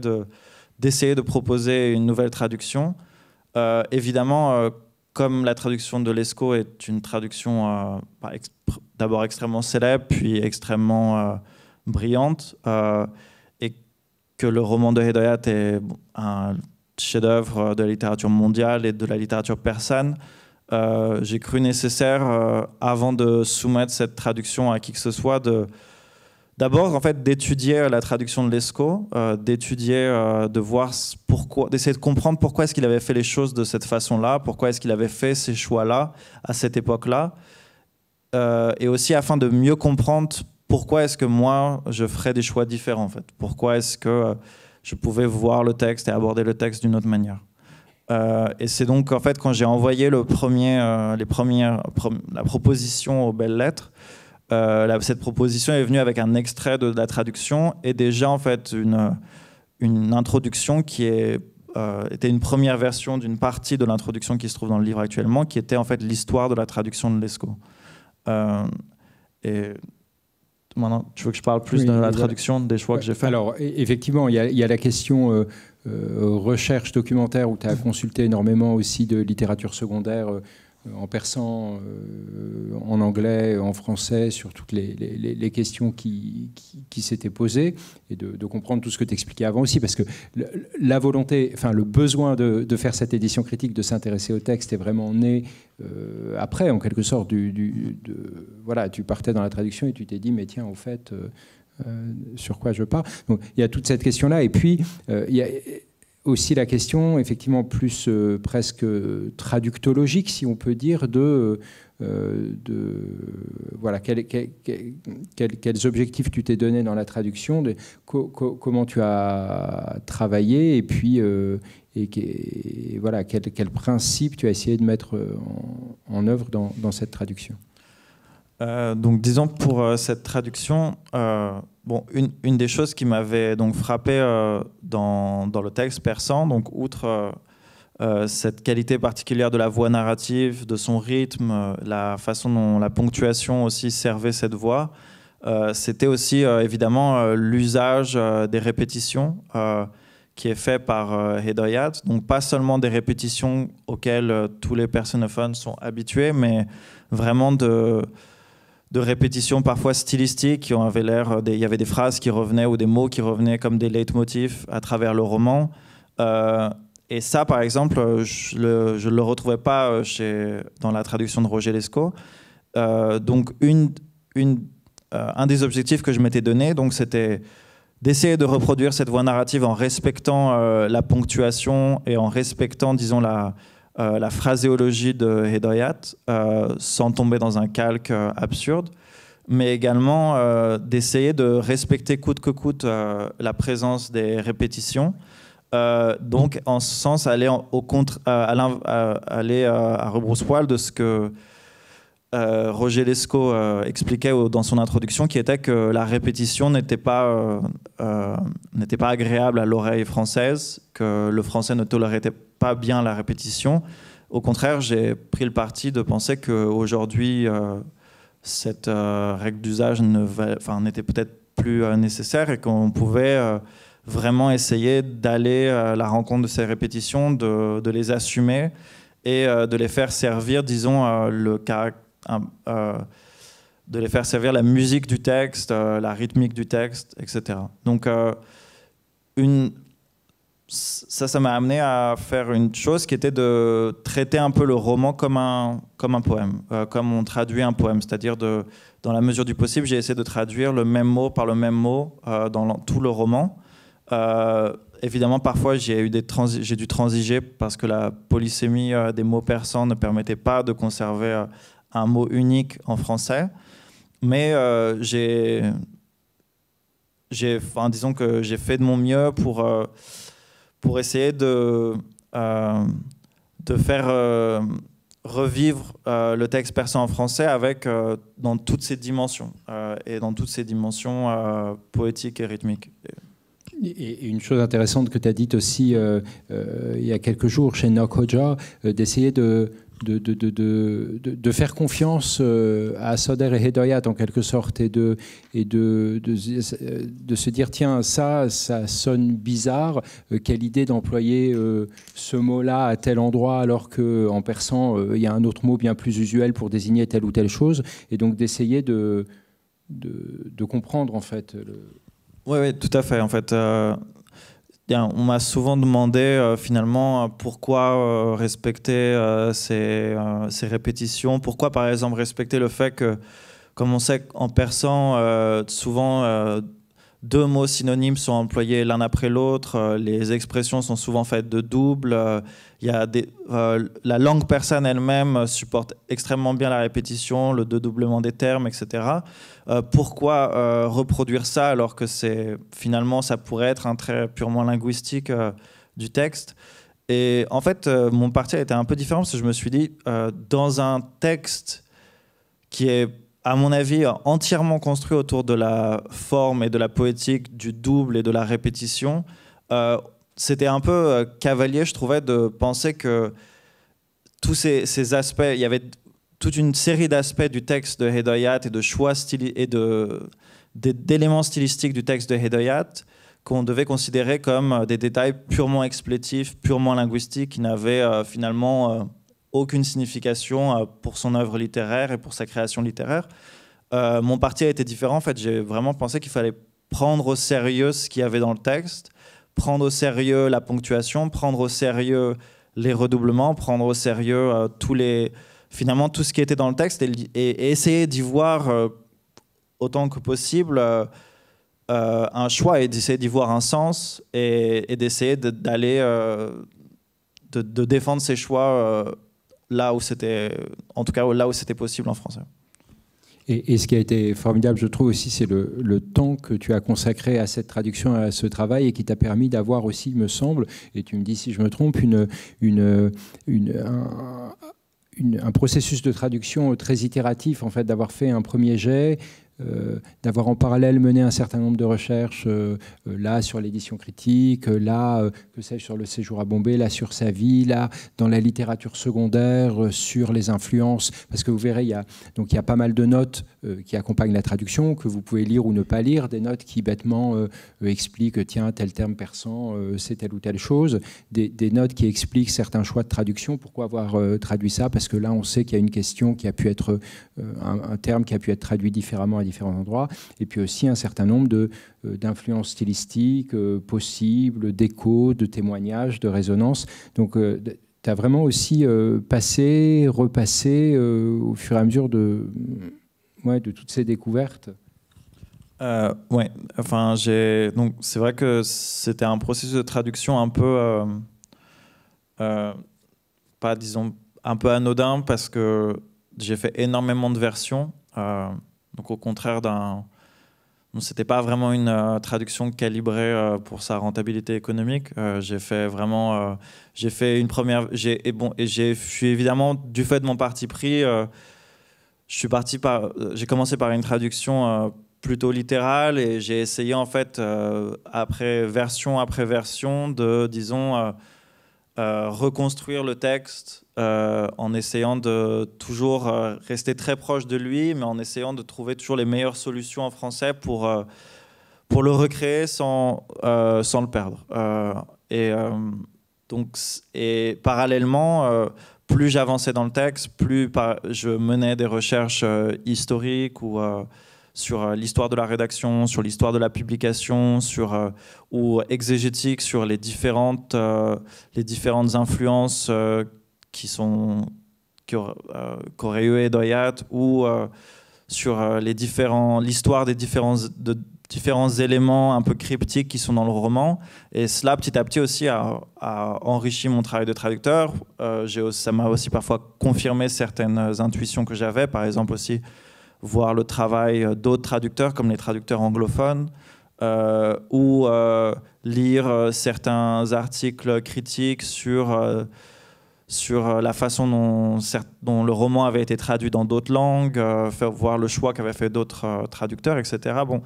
d'essayer de, proposer une nouvelle traduction. Euh, évidemment, euh, comme la traduction de Lescaut est une traduction euh, bah, d'abord extrêmement célèbre, puis extrêmement brillante, et que le roman de Hedayat est un chef-d'œuvre de la littérature mondiale et de la littérature persane, euh, j'ai cru nécessaire, euh, avant de soumettre cette traduction à qui que ce soit, de d'abord en fait d'étudier la traduction de Lescaut, euh, d'étudier, de voir pourquoi, d'essayer de comprendre pourquoi est-ce qu'il avait fait les choses de cette façon-là, pourquoi est-ce qu'il avait fait ces choix-là à cette époque-là, et aussi afin de mieux comprendre pourquoi est-ce que moi je ferais des choix différents en fait, pourquoi est-ce que je pouvais voir le texte et aborder le texte d'une autre manière. Euh, et c'est donc en fait quand j'ai envoyé le premier, euh, les premières, la proposition aux belles lettres, euh, cette proposition est venue avec un extrait de, la traduction et déjà en fait une, une introduction qui est, était une première version d'une partie de l'introduction qui se trouve dans le livre actuellement, qui était en fait l'histoire de la traduction de l'ESCO. et Maintenant, tu veux que je parle plus de la traduction, des choix que j'ai faits Alors, effectivement, il il y, a la question euh, recherche documentaire où tu as consulté énormément aussi de littérature secondaire euh, en persan, euh, en anglais, en français, sur toutes les, questions qui, s'étaient posées, et de, comprendre tout ce que tu expliquais avant aussi, parce que la volonté, enfin le besoin de, faire cette édition critique, de s'intéresser au texte, est vraiment né après, en quelque sorte, du, voilà, tu partais dans la traduction et tu t'es dit, mais tiens, au fait, euh, sur quoi je parle. il y a toute cette question-là. Et puis, euh, il y a aussi la question, effectivement, plus euh, presque traductologique, si on peut dire, de voilà quels, objectifs tu t'es donné dans la traduction, de, comment tu as travaillé et puis et, voilà quel, principe tu as essayé de mettre en, œuvre dans, cette traduction. donc disons pour cette traduction, Bon, une, des choses qui m'avait donc frappé euh, dans, dans, le texte persan, donc outre euh, euh, cette qualité particulière de la voix narrative, de son rythme, la façon dont la ponctuation aussi servait cette voix, c'était aussi évidemment l'usage des répétitions qui est fait par Hedoyat. Donc pas seulement des répétitions auxquelles tous les personnophones sont habitués, mais vraiment de de répétitions parfois stylistiques qui ont avait l'air euh, il y avait des phrases qui revenaient ou des mots qui revenaient comme des leitmotifs à travers le roman euh, et ça par exemple euh, je le, le retrouvais pas chez dans la traduction de Roger Lescaut donc une, une un des objectifs que je m'étais donné donc c'était d'essayer de reproduire cette voie narrative en respectant la ponctuation et en respectant disons la euh, la phraséologie de Hedoyat euh, sans tomber dans un calque euh, absurde, mais également d'essayer de respecter coûte que coûte la présence des répétitions. donc, en ce sens, aller, au contre, aller à, à rebrousse-poil de ce que euh, Roger Lescaut euh, expliquait dans son introduction, qui était que la répétition n'était pas, euh, n'était pas agréable à l'oreille française, que le français ne tolérait pas bien la répétition. Au contraire, j'ai pris le parti de penser qu'aujourd'hui, cette règle d'usage n'était peut-être plus nécessaire et qu'on pouvait vraiment essayer d'aller à la rencontre de ces répétitions, de, de les assumer et de les faire servir, disons, le caractère euh, de les faire servir la musique du texte, euh, la rythmique du texte, etc. Donc, euh, une, ça, ça m'a amené à faire une chose qui était de traiter un peu le roman comme un, comme un poème, comme on traduit un poème, c'est-à-dire de, dans la mesure du possible, j'ai essayé de traduire le même mot par le même mot dans tout le roman. évidemment, parfois, j'ai, eu des j'ai dû transiger parce que la polysémie des mots persans ne permettait pas de conserver un mot unique en français. Mais euh, j'ai, j'ai, disons que j'ai fait de mon mieux pour, euh, pour essayer de, euh, de faire revivre le texte persan en français avec, dans toutes ses dimensions, et dans toutes ses dimensions poétiques et rythmiques. Et une chose intéressante que tu as dite aussi il y a quelques jours chez Noc Hoja, d'essayer de de, de, de, de, faire confiance euh, à Soder et Hedoyat en quelque sorte et, de, et de, se dire tiens ça ça sonne bizarre euh, quelle idée d'employer euh, ce mot là à tel endroit alors qu'en persan il y a un autre mot bien plus usuel pour désigner telle ou telle chose et donc d'essayer de, comprendre en fait oui, oui tout à fait en fait on m'a souvent demandé euh, finalement euh, pourquoi euh, respecter ces, répétitions, pourquoi par exemple respecter le fait que, comme on sait en persan, souvent deux mots synonymes sont employés l'un après l'autre, euh, les expressions sont souvent faites de double, euh, il des, euh, la langue personne elle-même supporte extrêmement bien la répétition, le doublement des termes, etc. pourquoi reproduire ça alors que c'est finalement ça pourrait être un trait purement linguistique du texte Et en fait, mon parti a été un peu différent parce que je me suis dit, dans un texte qui est à mon avis, entièrement construit autour de la forme et de la poétique, du double et de la répétition. Euh, c'était un peu euh, cavalier, je trouvais, de penser que tous ces, aspects, il y avait toute une série d'aspects du texte de Hedayat et de choix et d'éléments stylistiques du texte de Hedayat qu'on devait considérer comme euh, des détails purement explétifs, purement linguistiques, qui n'avaient finalement aucune signification euh, pour son œuvre littéraire et pour sa création littéraire. Euh, mon parti a été différent. En fait, j'ai vraiment pensé qu'il fallait prendre au sérieux ce qu'il y avait dans le texte, prendre au sérieux la ponctuation, prendre au sérieux les redoublements, prendre au sérieux euh, tous les, finalement tout ce qui était dans le texte et, essayer d'y voir autant que possible un choix et d'essayer d'y voir un sens et, d'essayer d'aller de, de, défendre ses choix là où c'était, en tout cas là où c'était possible en français. Et, et, ce qui a été formidable, je trouve aussi, c'est le, le, temps que tu as consacré à cette traduction, à ce travail, et qui t'a permis d'avoir aussi, il me semble, et tu me dis si je me trompe, une, une, un, un processus de traduction très itératif, en fait, d'avoir fait un premier jet, euh, d'avoir en parallèle mené un certain nombre de recherches, euh, euh, là sur l'édition critique, là, que sais-je, sur le séjour à Bombay, là sur sa vie, là dans la littérature secondaire, sur les influences, parce que vous verrez, il y a, donc, il y a pas mal de notes qui accompagnent la traduction, que vous pouvez lire ou ne pas lire, des notes qui bêtement expliquent, tiens, tel terme persan, c'est telle ou telle chose, des, notes qui expliquent certains choix de traduction, pourquoi avoir traduit ça, parce que là, on sait qu'il y a une question qui a pu être, un, terme qui a pu être traduit différemment à différents endroits, et puis aussi un certain nombre de, euh, d'influences stylistiques euh, possibles, d'échos, de témoignages, de résonances. Donc, euh, tu as vraiment aussi passé, repassé au fur et à mesure de, mm, ouais, de toutes ces découvertes. Euh, ouais, enfin, j'ai donc c'est vrai que c'était un processus de traduction un peu, pas disons un peu anodin parce que j'ai fait énormément de versions. Donc au contraire d'un... C'était pas vraiment une euh, traduction calibrée euh, pour sa rentabilité économique. Euh, j'ai fait vraiment, j'ai fait une première, et bon et j'ai, je suis évidemment du fait de mon parti pris, je suis parti par, j'ai commencé par une traduction plutôt littérale et j'ai essayé en fait après version après version de, disons euh, reconstruire le texte euh, en essayant de toujours euh, rester très proche de lui, mais en essayant de trouver toujours les meilleures solutions en français pour, pour le recréer sans, sans le perdre. et, donc, et parallèlement, plus j'avançais dans le texte, plus je menais des recherches historiques ou sur euh, l'histoire de la rédaction, sur l'histoire de la publication, sur euh, ou exégétique sur les différentes euh, les différentes influences qui sont qu'aurait eu Edoyat ou sur les différents l'histoire des différents de différents éléments un peu cryptiques qui sont dans le roman et cela petit à petit aussi a, a enrichi mon travail de traducteur ça m'a aussi parfois confirmé certaines intuitions que j'avais par exemple aussi voir le travail d'autres traducteurs, comme les traducteurs anglophones, euh, ou euh, lire euh, certains articles critiques sur, sur la façon dont, le roman avait été traduit dans d'autres langues, faire voir le choix qu'avaient fait d'autres traducteurs, etc. Bon,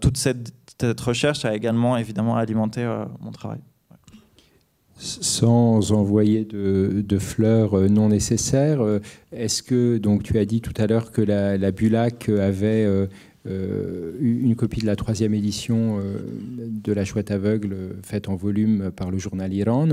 toute cette, cette, recherche a également évidemment alimenté mon travail sans envoyer de, fleurs euh, non nécessaires. Euh, est-ce que, donc tu as dit tout à l'heure que la Bulac avait euh, euh, une copie de la troisième édition euh, de La Chouette Aveugle, euh, faite en volume par le journal Iran.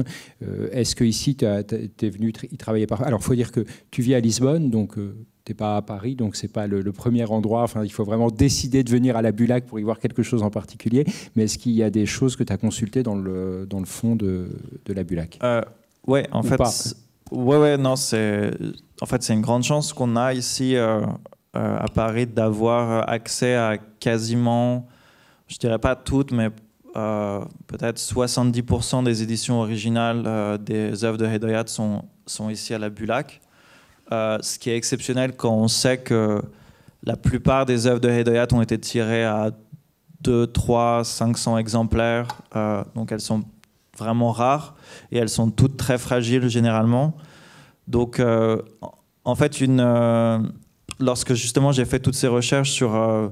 Est-ce que ici, tu es venu y travailler par... Alors, il faut dire que tu vis à Lisbonne, donc tu n'es pas à Paris, donc c'est pas le, premier endroit. Enfin, il faut vraiment décider de venir à la Bulac pour y voir quelque chose en particulier. Mais est-ce qu'il y a des choses que tu as consultées dans le, dans le fond de, de la Bulac euh, Ouais, en fait, ouais, ouais, non, c'est en fait c'est une grande chance qu'on a ici euh, à Paris d'avoir euh, accès à quasiment, je dirais pas toutes, mais euh, peut-être 70% des éditions originales des œuvres de Hedoyat sont, sont ici à la Bulac. ce qui est exceptionnel quand on sait que la plupart des œuvres de Hedoyat ont été tirées à 2, 3, 500 exemplaires. donc elles sont vraiment rares et elles sont toutes très fragiles généralement. Donc en fait, une lorsque justement j'ai fait toutes ces recherches sur, euh,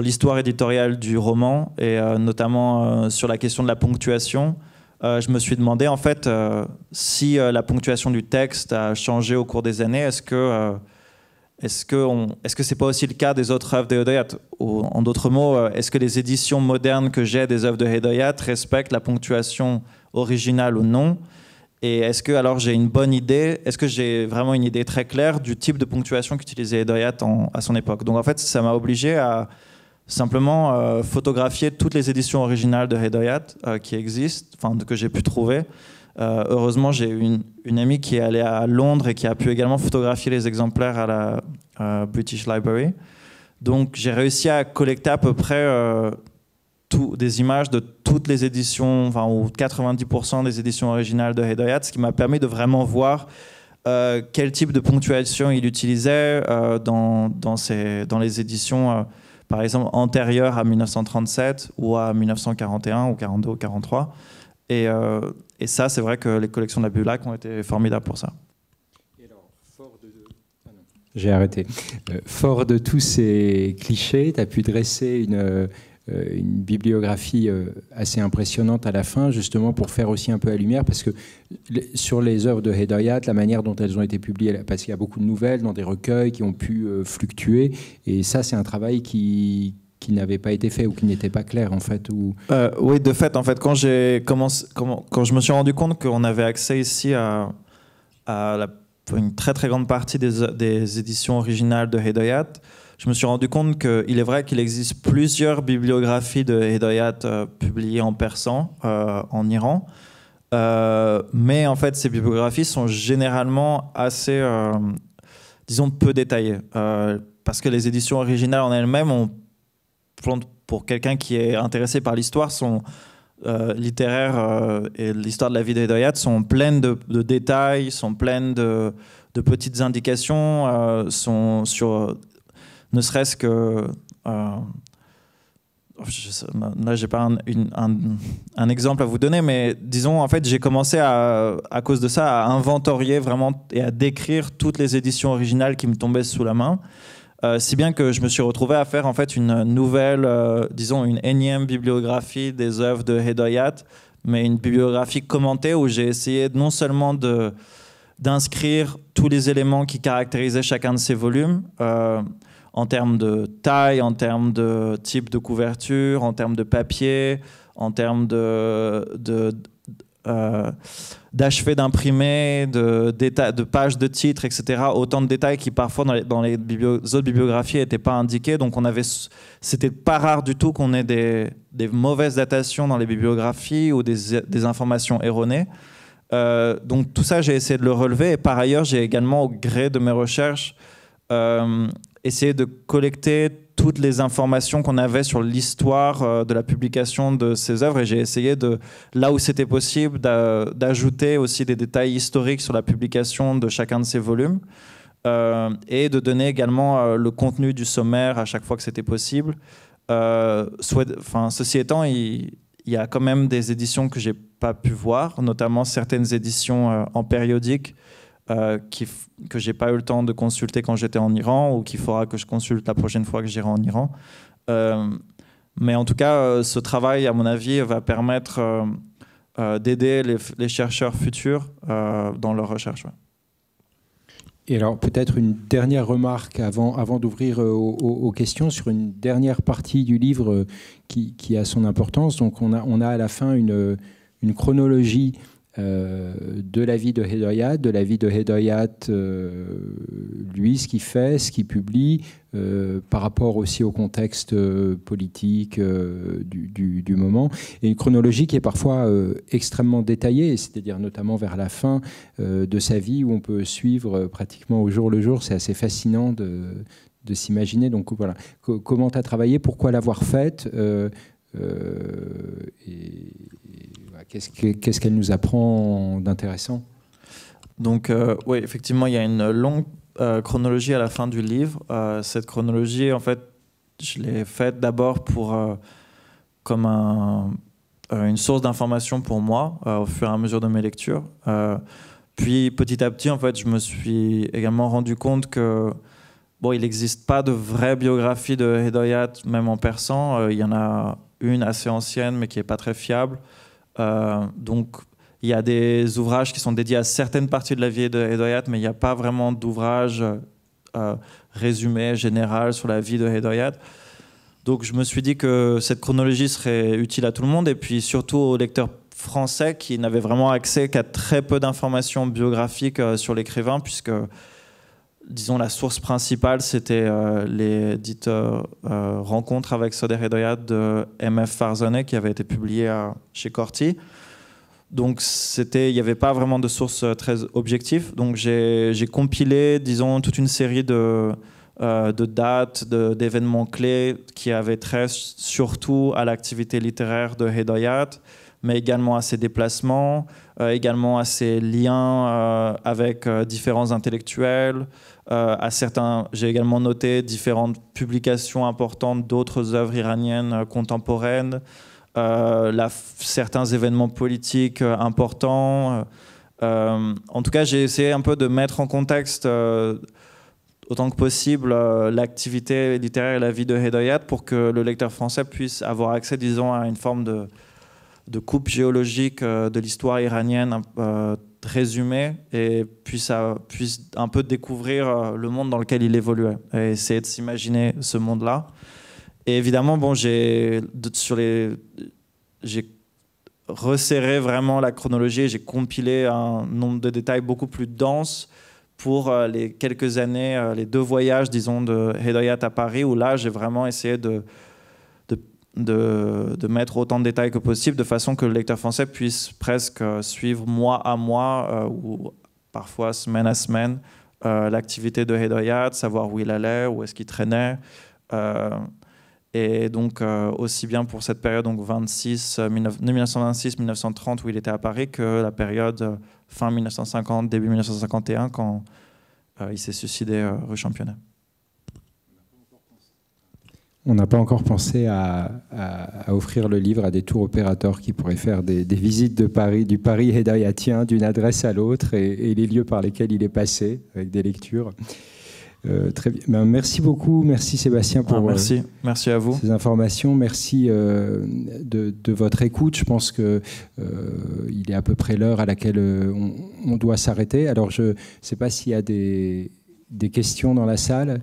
l'histoire éditoriale du roman et euh, notamment euh, sur la question de la ponctuation, je me suis demandé en fait si la ponctuation du texte a changé au cours des années. Est-ce que est-ce n'est pas aussi le cas des autres œuvres de Hedoyat En d'autres mots, est-ce que les éditions modernes que j'ai des œuvres de Hedoyat respectent la ponctuation originale ou non et est-ce que alors j'ai une bonne idée Est-ce que j'ai vraiment une idée très claire du type de ponctuation qu'utilisait Doyat à son époque Donc en fait, ça m'a obligé à simplement euh, photographier toutes les éditions originales de Hedoyat euh, qui existent, enfin que j'ai pu trouver. Euh, heureusement, j'ai une, une amie qui est allée à Londres et qui a pu également photographier les exemplaires à la British Library. Donc j'ai réussi à collecter à peu près des images de toutes les éditions, enfin, ou 90% des éditions originales de Hedoyat, ce qui m'a permis de vraiment voir euh, quel type de ponctuation il utilisait euh, dans, dans, dans, les éditions, euh, par exemple, antérieures à 1937 ou à 1941 ou 42 ou 43. Et, et ça, c'est vrai que les collections de la Bulac ont été formidables pour ça. Ah J'ai arrêté. fort de tous ces clichés, tu as pu dresser une euh, une bibliographie euh, assez impressionnante à la fin, justement pour faire aussi un peu la lumière, parce que sur les œuvres de Hedayat, la manière dont elles ont été publiées, parce qu'il y a beaucoup de nouvelles dans des recueils qui ont pu euh, fluctuer, et ça c'est un travail qui, qui n'avait pas été fait ou qui n'était pas clair en fait ou... oui de fait en fait quand j'ai je me suis rendu compte qu'on avait accès ici à, une très très grande partie des, des éditions originales de Hedayat je me suis rendu compte qu'il est vrai qu'il existe plusieurs bibliographies de Hedayat euh, publiées en persan euh, en Iran. Euh, mais en fait, ces bibliographies sont généralement assez, disons, peu détaillées. parce que les éditions originales en elles-mêmes, pour quelqu'un qui est intéressé par l'histoire, sont, littéraires et l'histoire de la vie d'Edoyat sont pleines de, détails, sont pleines de, petites indications, sont sur ne serait-ce que... Euh, oh, je là, j'ai pas un, exemple à vous donner, mais disons, en fait, j'ai commencé à, à cause de ça à inventorier vraiment et à décrire toutes les éditions originales qui me tombaient sous la main. Euh, si bien que je me suis retrouvé à faire en fait une nouvelle, euh, disons une énième bibliographie des œuvres de Hedoyat, mais une bibliographie commentée où j'ai essayé non seulement d'inscrire tous les éléments qui caractérisaient chacun de ces volumes, euh, en termes de taille, en termes de type de couverture, en termes de papier, en termes de, de euh, d'achever d'imprimer, de, de pages de titres, etc. Autant de détails qui parfois dans les, dans les autres bibliographies n'étaient pas indiqués. Donc on avait, c'était pas rare du tout qu'on ait des, mauvaises datations dans les bibliographies ou des, informations erronées. Euh, donc tout ça, j'ai essayé de le relever. Et par ailleurs, j'ai également, au gré de mes recherches, euh, essayer de collecter toutes les informations qu'on avait sur l'histoire euh, de la publication de ces œuvres et j'ai essayé de, là où c'était possible, d'ajouter aussi des détails historiques sur la publication de chacun de ces volumes euh, et de donner également euh, le contenu du sommaire à chaque fois que c'était possible. enfin, ceci étant, il, il, y a quand même des éditions que j'ai pas pu voir, notamment certaines éditions en périodique que euh, qui, que j'ai pas eu le temps de consulter quand j'étais en Iran ou qu'il faudra que je consulte la prochaine fois que j'irai en Iran. Euh, mais en tout cas, euh, ce travail, à mon avis, va permettre d'aider les, chercheurs futurs dans leur recherche. Et alors peut-être une dernière remarque avant, avant d'ouvrir aux, questions sur une dernière partie du livre qui, a son importance. Donc on a, à la fin une, une chronologie euh, de la vie de Hedoyat, de la vie de Hedoyat, euh, lui, ce qu'il fait, ce qu'il publie, euh, par rapport aussi au contexte politique du, moment, et une chronologie qui est parfois extrêmement détaillée, c'est-à-dire notamment vers la fin de sa vie, où on peut suivre pratiquement au jour le jour, c'est assez fascinant de, s'imaginer. Donc voilà, comment tu as travaillé, pourquoi l'avoir faite Qu'est-ce qu'elle nous apprend d'intéressant Donc, euh, oui, effectivement, il y a une longue euh, chronologie à la fin du livre. Euh, cette chronologie, en fait, je l'ai faite d'abord pour comme une source d'information pour moi au fur et à mesure de mes lectures. puis, petit à petit, en fait, je me suis également rendu compte que Bon, il n'existe pas de vraie biographie de Hedoyat, même en persan. Il y en a une assez ancienne, mais qui n'est pas très fiable. Euh, donc, il y a des ouvrages qui sont dédiés à certaines parties de la vie de mais il n'y a pas vraiment d'ouvrage euh, résumé général sur la vie de Hedoyat. Donc je me suis dit que cette chronologie serait utile à tout le monde et puis surtout aux lecteurs français qui n'avaient vraiment accès qu'à très peu d'informations biographiques euh, sur l'écrivain puisque disons, la source principale, c'était euh, les dites euh, euh, rencontres avec Soder et de MF Farzaneh, qui avait été publié chez Corti. Donc, c'était, il n'y avait pas vraiment de source très objective. Donc, j'ai compilé, disons, toute une série de, de dates, d'événements clés qui avaient trait surtout à l'activité littéraire de Hedoyat, mais également à ses déplacements, également à ses liens avec différents intellectuels, euh, à certains, j'ai également noté différentes publications importantes d'autres œuvres iraniennes euh, contemporaines, euh, certains événements politiques importants. en tout cas, j'ai essayé un peu de mettre en contexte autant que possible l'activité littéraire et la vie de Hedayat pour que le lecteur français puisse avoir accès, disons, à une forme de de coupes géologiques euh, de l'histoire iranienne euh, résumée et puisse, euh, puisse un peu découvrir le monde dans lequel il évoluait et essayer de s'imaginer ce monde-là. Et évidemment, bon, j'ai sur les j'ai resserré vraiment la chronologie, j'ai compilé un nombre de détails beaucoup plus dense pour les quelques années, les deux voyages, disons, de Hedayat à Paris, où là, j'ai vraiment essayé de de, mettre autant de détails que possible de façon que le lecteur français puisse presque suivre mois à mois euh, ou parfois semaine à semaine euh, l'activité de Hedoyat, savoir où il allait, où est-ce qu'il traînait. Euh, et donc aussi bien pour cette période donc 26, 1926-1930 où il était à Paris que la période fin 1950, début 1951 quand il s'est suicidé rue Championnet on n'a pas encore pensé à, offrir le livre à des tours opérateurs qui pourraient faire des, visites de Paris, du Paris hédaïatien, d'une adresse à l'autre et, les lieux par lesquels il est passé, avec des lectures. Euh, très ben, merci beaucoup, merci Sébastien pour ah, euh, merci. à vous. ces informations, merci euh, de, votre écoute. Je pense qu'il est à peu près l'heure à laquelle on, doit s'arrêter. Alors je ne sais pas s'il y a des questions dans la salle.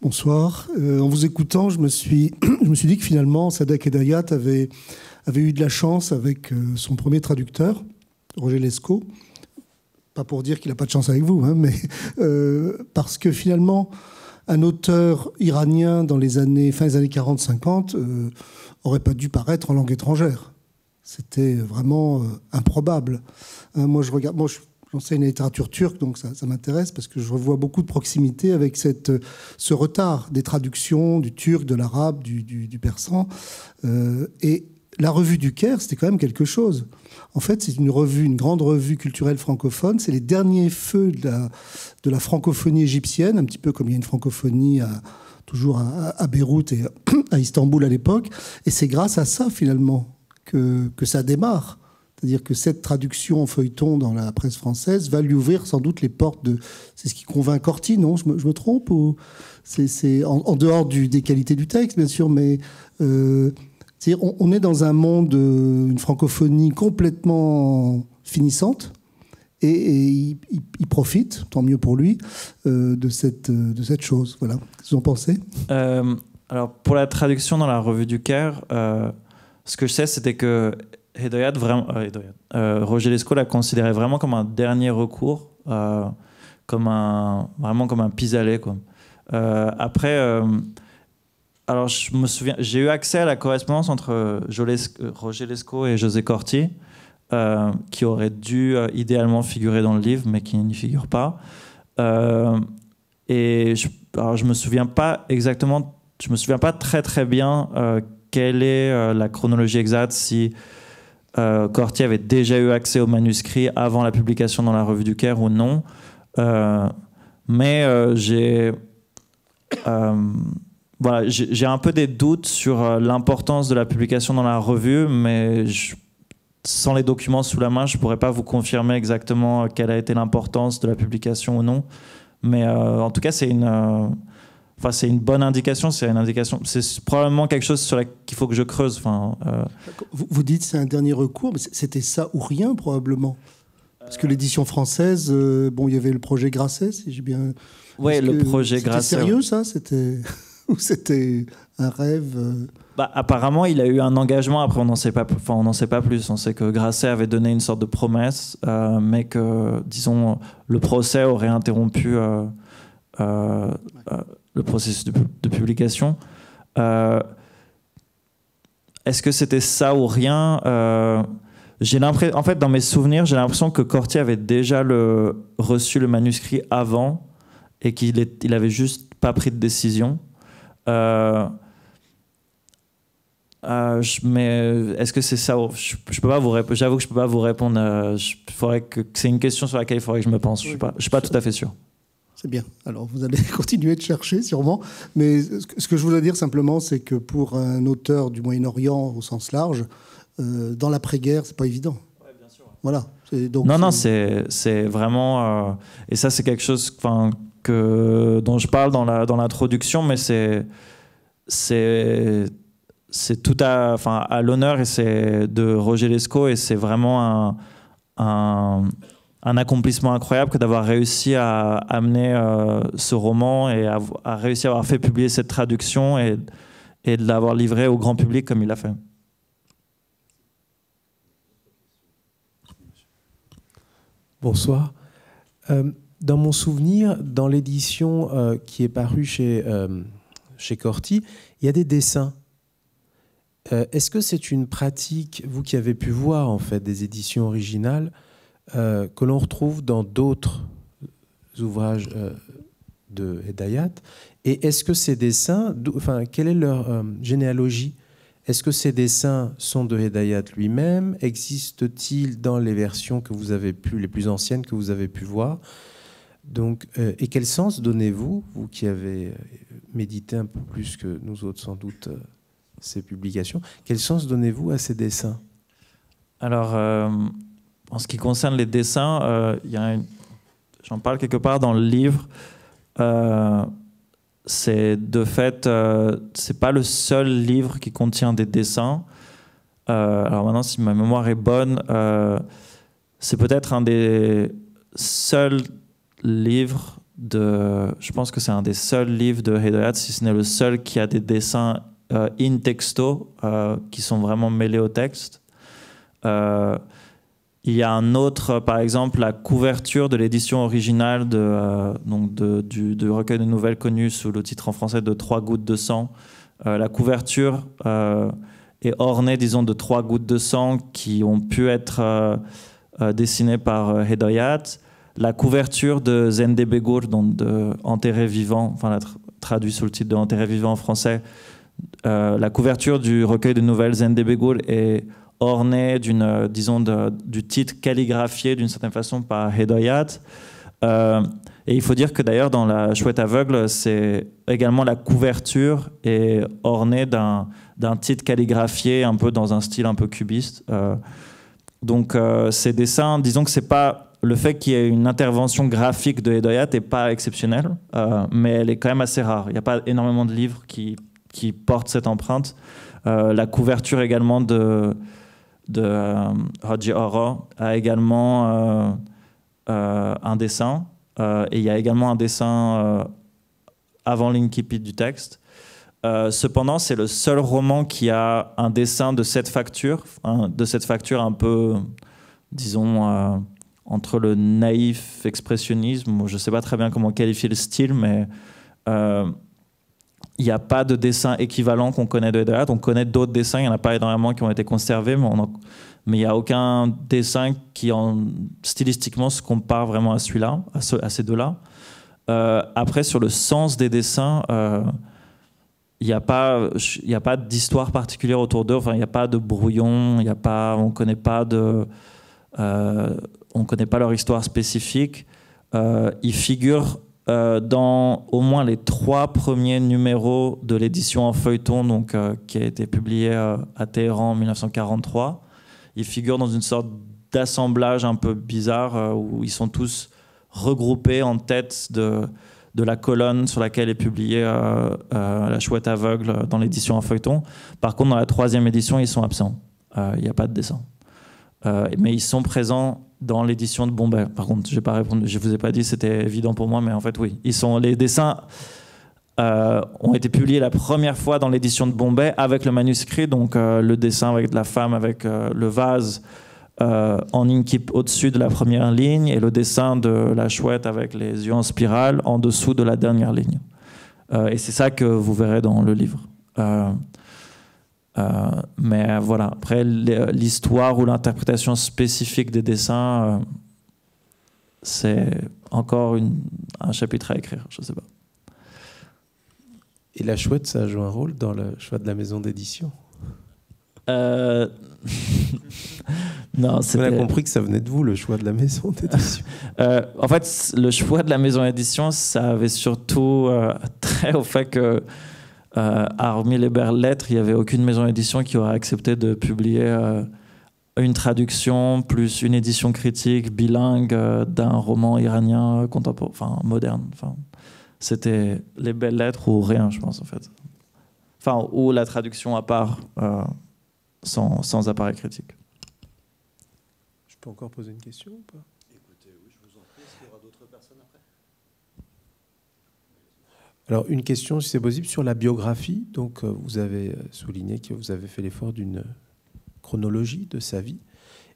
Bonsoir. Euh, en vous écoutant, je me suis, je me suis dit que finalement, Sadak Edayat avait, eu de la chance avec euh, son premier traducteur, Roger Lescaut. Pas pour dire qu'il n'a pas de chance avec vous, hein, mais euh, parce que finalement, un auteur iranien dans les années, fin des années 40-50 aurait pas dû paraître en langue étrangère. C'était vraiment improbable. Hein, moi, je regarde, j'enseigne la littérature turque, donc ça, m'intéresse parce que je revois beaucoup de proximité avec cette, ce retard des traductions du turc, de l'arabe, du, persan. Euh, et la revue du Caire, c'était quand même quelque chose. En fait, c'est une revue, une grande revue culturelle francophone. C'est les derniers feux de la, de la francophonie égyptienne, un petit peu comme il y a une francophonie toujours à, Beyrouth et à Istanbul à l'époque. Et c'est grâce à ça, finalement, que, que ça démarre. C'est-à-dire que cette traduction en feuilleton dans la presse française va lui ouvrir sans doute les portes de. C'est ce qui convainc Corti, non je me, trompe C'est en, dehors du, des qualités du texte, bien sûr, mais euh, on, est dans un monde, euh, une francophonie complètement finissante. Et, il, profite, tant mieux pour lui, euh, de, cette, euh, de cette chose. Voilà. Qu'est-ce que Alors, pour la traduction dans la revue du Caire, ce que je sais, c'était que Hedoyat, vraiment, euh, euh, Roger Lescaut l'a considéré vraiment comme un dernier recours, euh, comme un, vraiment comme un pis-aller. après, alors je me souviens, j'ai eu accès à la correspondance entre Roger Lescaut et José Corti, qui aurait dû idéalement figurer dans le livre, mais qui n'y figure pas. et je, je me souviens pas exactement, je me souviens pas très très bien quelle est la chronologie exacte, si euh, Cortier avait déjà eu accès au manuscrit avant la publication dans la revue du Caire ou non. Euh, mais euh, j'ai voilà, j'ai un peu des doutes sur l'importance de la publication dans la revue, mais sans les documents sous la main, je pourrais pas vous confirmer exactement quelle a été l'importance de la publication ou non. Mais en tout cas, c'est une c'est une bonne indication. C'est une indication. C'est probablement quelque chose sur qu'il faut que je creuse. Enfin, euh. vous, vous, dites c'est un dernier recours, mais c'était ça ou rien probablement. Parce que euh. l'édition française, euh, bon, il y avait le projet Grasset, si j'ai bien. Oui, le projet Grasset. C'était sérieux ça, c'était ou c'était un rêve. Bah, apparemment, il a eu un engagement. Après, on n'en sait pas. Enfin, on sait pas plus. On sait que Grasset avait donné une sorte de promesse, mais que, disons, le procès aurait interrompu le processus de, publication. Euh, est-ce que c'était ça ou rien euh, j'ai l'impression, en fait, dans mes souvenirs, j'ai l'impression que Cortier avait déjà le, reçu le manuscrit avant et qu'il il avait juste pas pris de décision. Euh, je, mais est-ce que c'est ça je, peux pas vous J'avoue que je peux pas vous répondre. faudrait que, c'est une question sur laquelle il faudrait que je me pense. je ne je suis pas tout à fait sûr. C'est bien. Alors vous allez continuer de chercher sûrement. Mais ce que je voulais dire simplement, c'est que pour un auteur du Moyen-Orient au sens large, euh, dans l'après-guerre, c'est pas évident. Ouais, bien sûr. Voilà. Donc non, non, euh, c'est vraiment... Euh, et ça, c'est quelque chose que, dont je parle dans l'introduction, dans mais c'est... C'est c'est tout à, à l'honneur et c'est de Roger Lescaut et c'est vraiment un, un accomplissement incroyable que d'avoir réussi à amener euh, ce roman et à, réussir à avoir fait publier cette traduction et, de l'avoir livré au grand public comme il l'a fait. Bonsoir. Euh, dans mon souvenir, dans l'édition euh, qui est parue chez, chez Corti, il y a des dessins. Est-ce que c'est une pratique, vous qui avez pu voir en fait des éditions originales, euh, que l'on retrouve dans d'autres ouvrages euh, de Hedayat Et est-ce que ces dessins, enfin, quelle est leur euh, généalogie Est-ce que ces dessins sont de Hedayat lui-même Existent-ils dans les versions que vous avez pu, les plus anciennes que vous avez pu voir donc, et quel sens donnez-vous, vous qui avez médité un peu plus que nous autres sans doute ces publications, quel sens donnez-vous à ces dessins Alors, en ce qui concerne les dessins, euh, j'en parle quelque part dans le livre. Euh, c'est de fait, euh, c'est pas le seul livre qui contient des dessins. alors maintenant, si ma mémoire est bonne, c'est peut-être un des seuls livres de. Je pense que c'est un des seuls livres de Hedoyat, si ce n'est le seul qui a des dessins in texto qui sont vraiment mêlés au texte. Il y a un autre, par exemple, la couverture de l'édition originale de, euh, donc de, du, recueil de nouvelles connu sous le titre en français de Trois gouttes de sang. Euh, la couverture euh, est ornée, disons, de trois gouttes de sang qui ont pu être dessinées par Hedoyat. La couverture de Zende Begur, donc de Enterré vivant, enfin, traduit sous le titre de Enterré vivant en français. la couverture du recueil de nouvelles Zende Begur est orné d'une, euh, disons, du titre calligraphié d'une certaine façon par Hedoyat. Euh, et il faut dire que d'ailleurs, dans La Chouette Aveugle, c'est également la couverture est ornée d'un, d'un titre calligraphié un peu dans un style un peu cubiste. Euh, donc, ces dessins, disons que c'est pas. Le fait qu'il y ait une intervention graphique de Hedoyat est pas exceptionnel mais elle est quand même assez rare. Il n'y a pas énormément de livres qui, qui portent cette empreinte. la couverture également de, de euh, Haji Oro a également euh, euh, un dessin. et il y a également un dessin avant l'incipit du texte. cependant, c'est le seul roman qui a un dessin de cette facture, hein, de cette facture un peu, disons, entre le naïf expressionnisme, je ne sais pas très bien comment qualifier le style, mais il n'y a pas de dessin équivalent qu'on connaît de Hedera. On connaît d'autres dessins, il n'y en a pas énormément qui ont été conservés, mais mais il n'y a aucun dessin qui, en, stylistiquement, se compare vraiment à celui-là, à, ces deux-là. Euh, après, sur le sens des dessins, euh, il n'y a pas, pas d'histoire particulière autour d'eux. Enfin, il n'y a pas de brouillon, y a pas, on ne connaît pas de, euh, on connaît pas leur histoire spécifique. ils figurent euh, dans au moins les trois premiers numéros de l'édition en feuilleton, donc, euh, qui a été publiée euh, à Téhéran en 1943. Ils figurent dans une sorte d'assemblage un peu bizarre où ils sont tous regroupés en tête de, de la colonne sur laquelle est publiée La chouette aveugle dans l'édition en feuilleton. Par contre, dans la troisième édition, ils sont absents. Il n'y a pas de dessin. Euh, mais ils sont présents dans l'édition de Bombay. Par contre, j'ai pas je vous ai pas dit, c'était évident pour moi, mais en fait, oui. Ils sont, les dessins euh, ont été publiés la première fois dans l'édition de Bombay avec le manuscrit, donc euh, le dessin avec la femme, avec le vase en inkip au-dessus de la première ligne et le dessin de la chouette avec les yeux en spirale en dessous de la dernière ligne. et c'est ça que vous verrez dans le livre. Euh, mais voilà, après l'histoire ou l'interprétation spécifique des dessins, euh, c'est encore une, un chapitre à écrire, je ne sais pas. Et la chouette, ça joue un rôle dans le choix de la maison d'édition euh, non, On a compris que ça venait de vous, le choix de la maison d'édition. en fait, le choix de la maison d'édition, ça avait surtout très trait au fait que euh, à hormis les belles lettres, il n'y avait aucune maison d'édition qui aurait accepté de publier euh, une traduction plus une édition critique bilingue euh, d'un roman iranien contemporain, enfin moderne. Enfin, c'était les belles lettres ou rien, je pense en fait. Enfin, ou la traduction à part, sans, sans appareil critique. Je peux encore poser une question ou pas Alors, une question, si c'est possible, sur la biographie. Donc, euh, vous avez euh, souligné que vous avez fait l'effort d'une euh, chronologie de sa vie.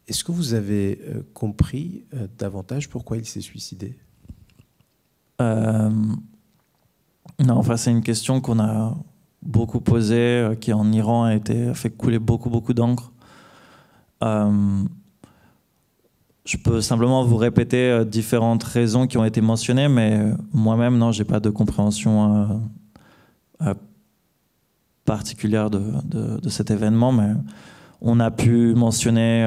Est-ce que vous avez compris davantage pourquoi il s'est suicidé Non, enfin, c'est une question qu'on a beaucoup posée, qui en Iran a, été, fait couler beaucoup, beaucoup d'encre je peux simplement vous répéter euh, différentes raisons qui ont été mentionnées, mais euh, moi-même, non, j'ai pas de compréhension euh, particulière de, cet événement, mais on a pu mentionner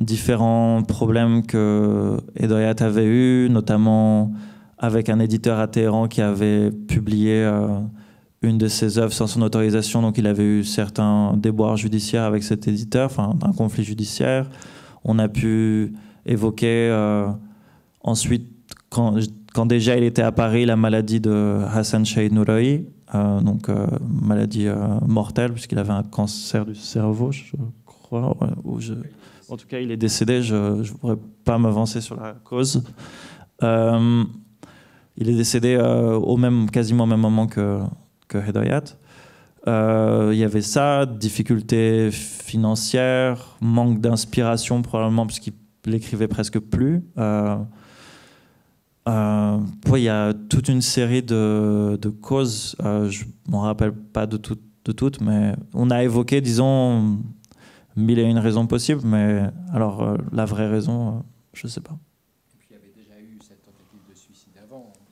différents problèmes que Edoyat avait eu, notamment avec un éditeur à Téhéran qui avait publié une de ses œuvres sans son autorisation, donc il avait eu certains déboires judiciaires avec cet éditeur, enfin un conflit judiciaire. On a pu évoquer euh, ensuite, quand, déjà il était à Paris, la maladie de Hassan Shahid Nouraï, euh, donc euh, maladie mortelle, puisqu'il avait un cancer du cerveau, je crois. Ou en tout cas, il est décédé, je ne voudrais pas m'avancer sur la cause. il est décédé au même, quasiment au même moment que, que Hedayat. Euh, il y avait ça, difficultés financières, manque d'inspiration probablement parce qu'il l'écrivait presque plus. Euh, euh il y a toute une série de, de causes. Euh, je ne m'en rappelle pas de, tout, de, toutes, mais on a évoqué, disons, mille et une raisons possibles, mais alors la vraie raison, je ne sais pas.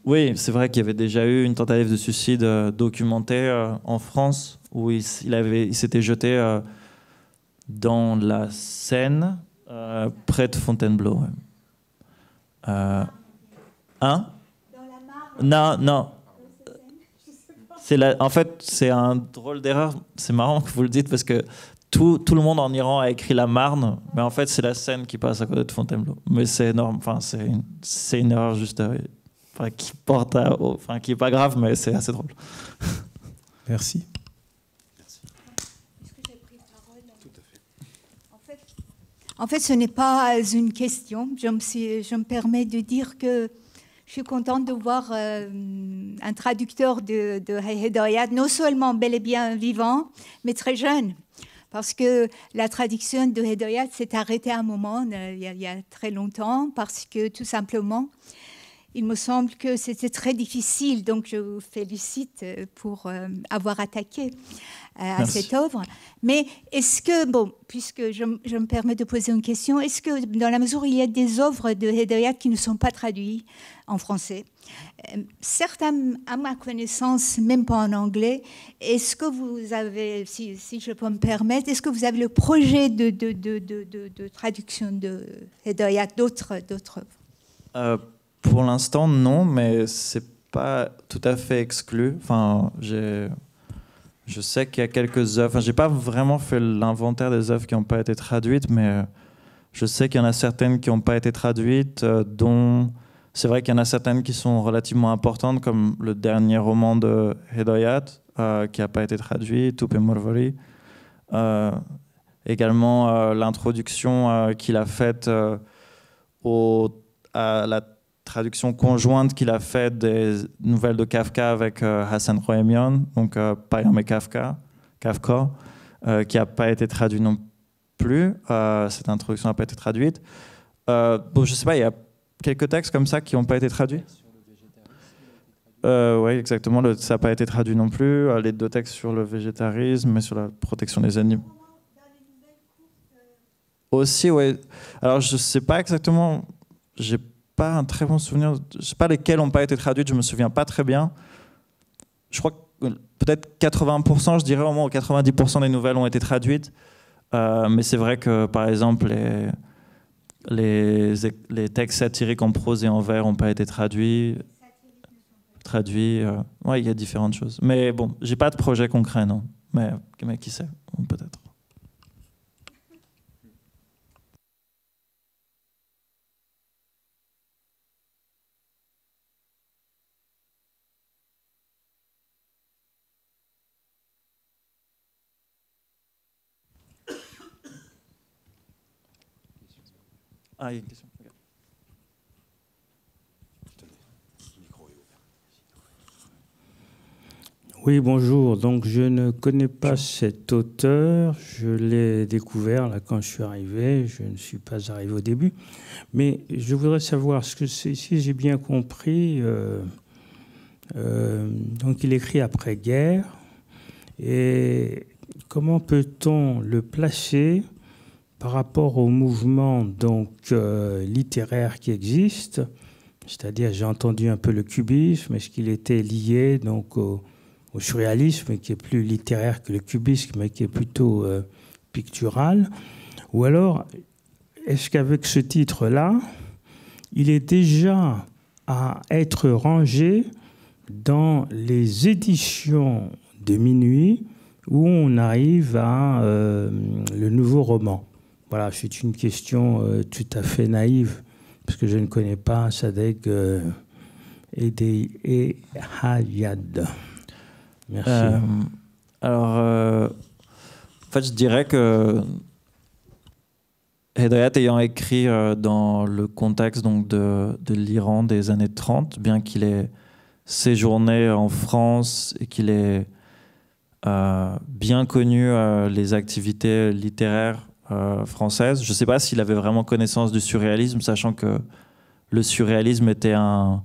Oui, c'est vrai qu'il y avait déjà eu une tentative de suicide euh, documentée euh, en France où il, avait, il s'était jeté euh, dans la Seine près de Fontainebleau. Hein? la Marne Non, non. La, en fait, c'est un drôle d'erreur. C'est marrant que vous le dites parce que tout, tout, le monde en Iran a écrit la Marne, mais en fait, c'est la Seine qui passe à côté de Fontainebleau. Mais c'est énorme. Enfin, c'est une, une erreur juste qui porte enfin, qui est pas grave, mais c'est assez drôle. Merci. En fait, ce n'est pas une question. Je me, je me, permets de dire que je suis contente de voir euh, un traducteur de, de non seulement bel et bien vivant, mais très jeune. Parce que la traduction de Hedoyat s'est arrêtée à un moment, euh, il il y, a, très longtemps, parce que tout simplement, il me semble que c'était très difficile, donc je vous félicite euh, pour euh, avoir attaqué euh, à cette œuvre. Mais est-ce que, bon, puisque je, me permets de poser une question, est-ce que dans la mesure où il y a des œuvres de Hedayat qui ne sont pas traduites en français, certains, à ma connaissance, même pas en anglais, est-ce que vous avez, si, je peux me permettre, est-ce que vous avez le projet de, de, de traduction de Hedayat d'autres œuvres pour l'instant, non, mais c'est pas tout à fait exclu. Enfin, Je sais qu'il y a quelques œuvres. Enfin, j'ai pas vraiment fait l'inventaire des œuvres qui n'ont pas été traduites, mais euh, je sais qu'il y en a certaines qui n'ont pas été traduites, euh, dont c'est vrai qu'il y en a certaines qui sont relativement importantes, comme le dernier roman de Hedoyat, euh, qui n'a pas été traduit, Tupé et également l'introduction qu'il a faite au, à la traduction conjointe qu'il a faite des nouvelles de Kafka avec euh, Hassan Rohemian, donc euh, Payam et Kafka, Kafka euh, qui n'a pas été traduit non plus. cette introduction n'a pas été traduite. bon, je sais pas, il y a quelques textes comme ça qui n'ont pas été traduits. Euh, oui, exactement. ça n'a pas été traduit non plus. Les deux textes sur le végétarisme et sur la protection des animaux. Aussi, oui. Alors, je ne sais pas exactement. J'ai pas un très bon souvenir. Je sais pas lesquels n'ont pas été traduites, je me souviens pas très bien. Je crois que euh, peut-être 80%, je dirais au moins 90% des nouvelles ont été traduites. Euh, mais c'est vrai que par exemple les, les, les, textes satiriques en prose et en vers n'ont pas été traduits. Traduits, euh, il y a différentes choses. Mais bon, j'ai pas de projet concret, non. Mais, mais qui sait, peut-être. Ah, oui, bonjour. Donc, je ne connais pas cet auteur. Je l'ai découvert là, quand je suis arrivé. Je ne suis pas arrivé au début. Mais je voudrais savoir ce que c'est. Si j'ai bien compris, euh, euh, donc il écrit après-guerre. Et comment peut-on le placer par rapport au mouvement donc euh, littéraire qui existe, c'est-à-dire j'ai entendu un peu le cubisme, est-ce qu'il était lié donc au, surréalisme qui est plus littéraire que le cubisme mais qui est plutôt euh, pictural, ou alors est-ce qu'avec ce titre-là, il est déjà à être rangé dans les éditions de minuit où on arrive à euh, le nouveau roman voilà, c'est une question euh, tout à fait naïve, parce que je ne connais pas Sadek et, euh, Hayad. Merci. Euh, alors, en fait, je dirais que Hedayat ayant écrit dans le contexte donc, de, de l'Iran des années 30, bien qu'il ait séjourné en France et qu'il ait bien connu les activités littéraires euh, française. Je ne sais pas s'il avait vraiment connaissance du surréalisme, sachant que le surréalisme était un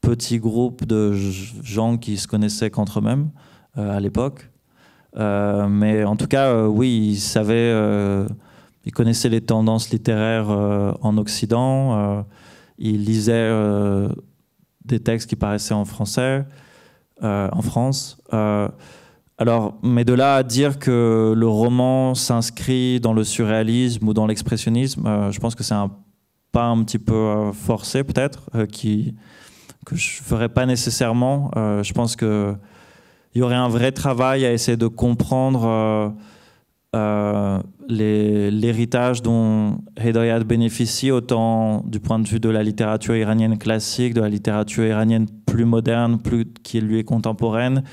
petit groupe de gens qui se connaissaient qu'entre eux-mêmes euh, à l'époque. Euh, mais en tout cas, oui, il savait, il connaissait les tendances littéraires en Occident, il lisait des textes qui paraissaient en français, en France. Alors, mais de là à dire que le roman s'inscrit dans le surréalisme ou dans l'expressionnisme, euh, je pense que c'est un pas un petit peu euh, forcé peut-être, euh, qui que je ferais pas nécessairement. je pense qu'il y aurait un vrai travail à essayer de comprendre l'héritage dont Hedayat bénéficie, autant du point de vue de la littérature iranienne classique, de la littérature iranienne plus moderne, plus qui lui est contemporaine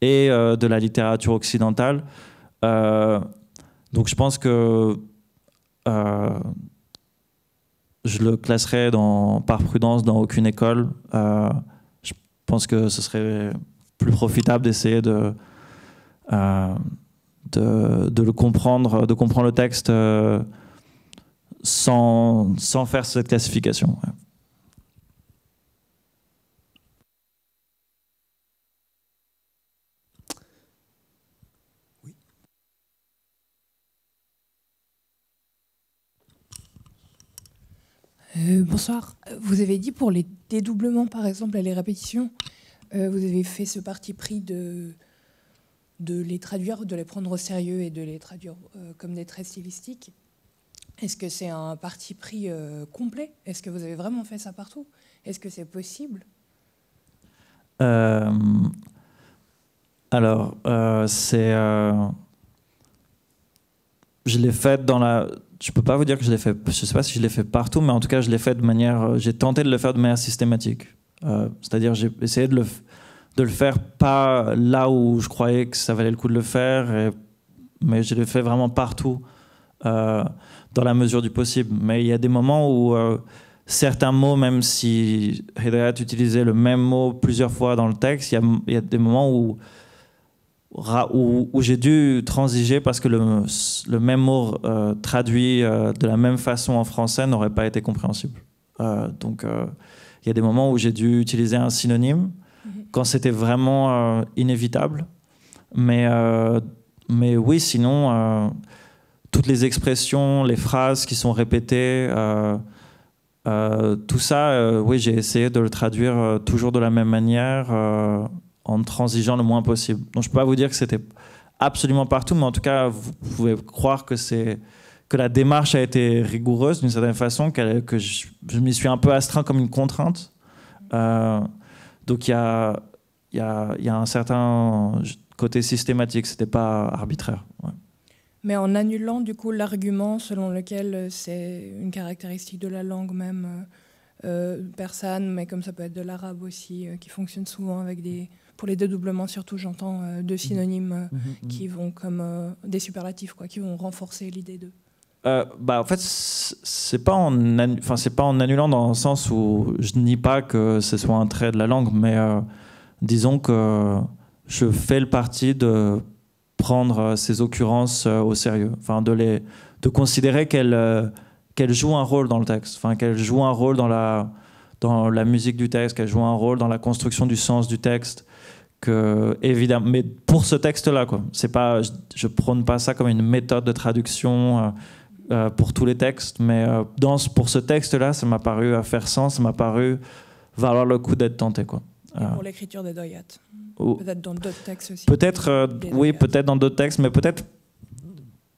et euh, de la littérature occidentale. Euh, donc je pense que euh, je le classerai dans, par prudence dans aucune école. je pense que ce serait plus profitable d'essayer de, de, le comprendre, de comprendre le texte sans, sans faire cette classification. Euh, bonsoir. Vous avez dit pour les dédoublements, par exemple, et les répétitions, euh, vous avez fait ce parti pris de, de les traduire, de les prendre au sérieux et de les traduire euh, comme des traits stylistiques. Est-ce que c'est un parti pris complet Est-ce que vous avez vraiment fait ça partout Est-ce que c'est possible Alors, c'est. je l'ai fait dans la je peux pas vous dire que je l'ai fait. Je sais pas si je l'ai fait partout, mais en tout cas, je l'ai fait de manière. Euh, j'ai tenté de le faire de manière systématique. Euh, c'est-à-dire, j'ai essayé de le, de le faire pas là où je croyais que ça valait le coup de le faire, mais je l'ai fait vraiment partout euh, dans la mesure du possible. Mais il y a des moments où certains mots, même si Hedayat utilisait le même mot plusieurs fois dans le texte, il y a, des moments où où, j'ai dû transiger parce que le, le même mot euh, traduit euh, de la même façon en français n'aurait pas été compréhensible. Euh, donc il y a des moments où j'ai dû utiliser un synonyme mhm. quand c'était vraiment inévitable. Mais, mais oui, sinon, toutes les expressions, les phrases qui sont répétées, tout ça, oui, j'ai essayé de le traduire toujours de la même manière en transigeant le moins possible. Donc je peux pas vous dire que c'était absolument partout, mais en tout cas, vous pouvez croire que c'est que la démarche a été rigoureuse d'une certaine façon, que je, je m'y suis un peu astreint comme une contrainte. Euh, donc il y a, y, y a, un certain côté systématique, c'était pas arbitraire. Mais en annulant du coup l'argument selon lequel euh, c'est une caractéristique de la langue même euh, euh persane, mais comme ça peut être de l'arabe aussi, qui fonctionne souvent avec des, pour les dédoublements surtout, j'entends euh, deux mhm. synonymes euh, mhm, mhm. qui vont comme euh, des superlatifs, quoi, qui vont renforcer l'idée de. bah en fait c'est pas en enfin c'est pas en annulant dans le sens où je nie pas que ce soit un trait de la langue mais disons que je fais le parti de prendre ces occurrences au sérieux enfin de les de considérer qu'elles qu'elles jouent un rôle dans le texte enfin qu'elles jouent un rôle dans la dans la musique du texte qu'elles jouent un rôle dans la construction du sens du texte évidemment, mais pour ce texte-là, quoi. C'est pas, je, ne prône pas ça comme une méthode de traduction euh, euh, pour tous les textes, mais euh, dans, pour ce texte-là, ça m'a paru à faire sens, ça m'a paru valoir le coup d'être tenté, quoi. Et pour l'écriture des doyats. Peut-être dans d'autres textes aussi. Peut-être, oui, peut-être dans d'autres textes, mais peut-être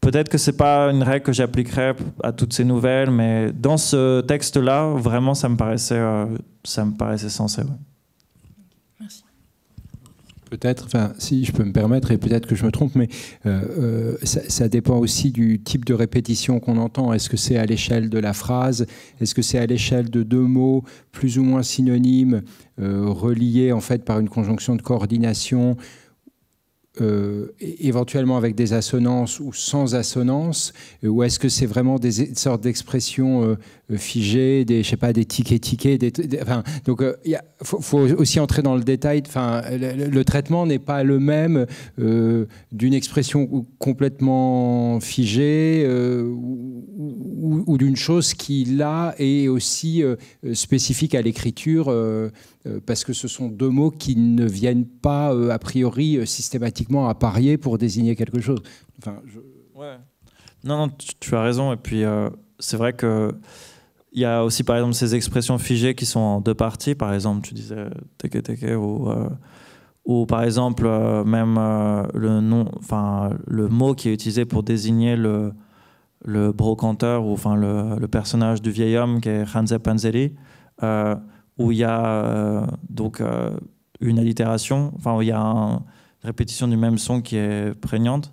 peut-être que c'est pas une règle que j'appliquerais à toutes ces nouvelles, mais dans ce texte-là, vraiment, ça me paraissait, ça me paraissait sensé. Ouais peut-être, enfin, si je peux me permettre, et peut-être que je me trompe, mais euh, euh, ça, dépend aussi du type de répétition qu'on entend. Est-ce que c'est à l'échelle de la phrase Est-ce que c'est à l'échelle de deux mots plus ou moins synonymes, euh, reliés en fait par une conjonction de coordination euh, éventuellement avec des assonances ou sans assonances euh, Ou est-ce que c'est vraiment des, sortes d'expressions euh, figées, des, je sais pas, des tics Donc il faut, aussi entrer dans le détail. Enfin, le, traitement n'est pas le même d'une expression complètement figée ou d'une chose qui, là, est aussi spécifique à l'écriture. Euh, parce que ce sont deux mots qui ne viennent pas, euh, a priori, euh, systématiquement à parier pour désigner quelque chose. Non, non, tu, as raison. Et puis, c'est vrai que il y a aussi, par exemple, ces expressions figées qui sont en deux parties. Par exemple, tu disais teke teke ou, par exemple, même le, nom, le mot qui est utilisé pour désigner le, brocanteur ou enfin, le, le, personnage du vieil homme qui est Hanze Panzeri où il y a euh, donc euh, une allitération, enfin où il y a une répétition du même son qui est prégnante.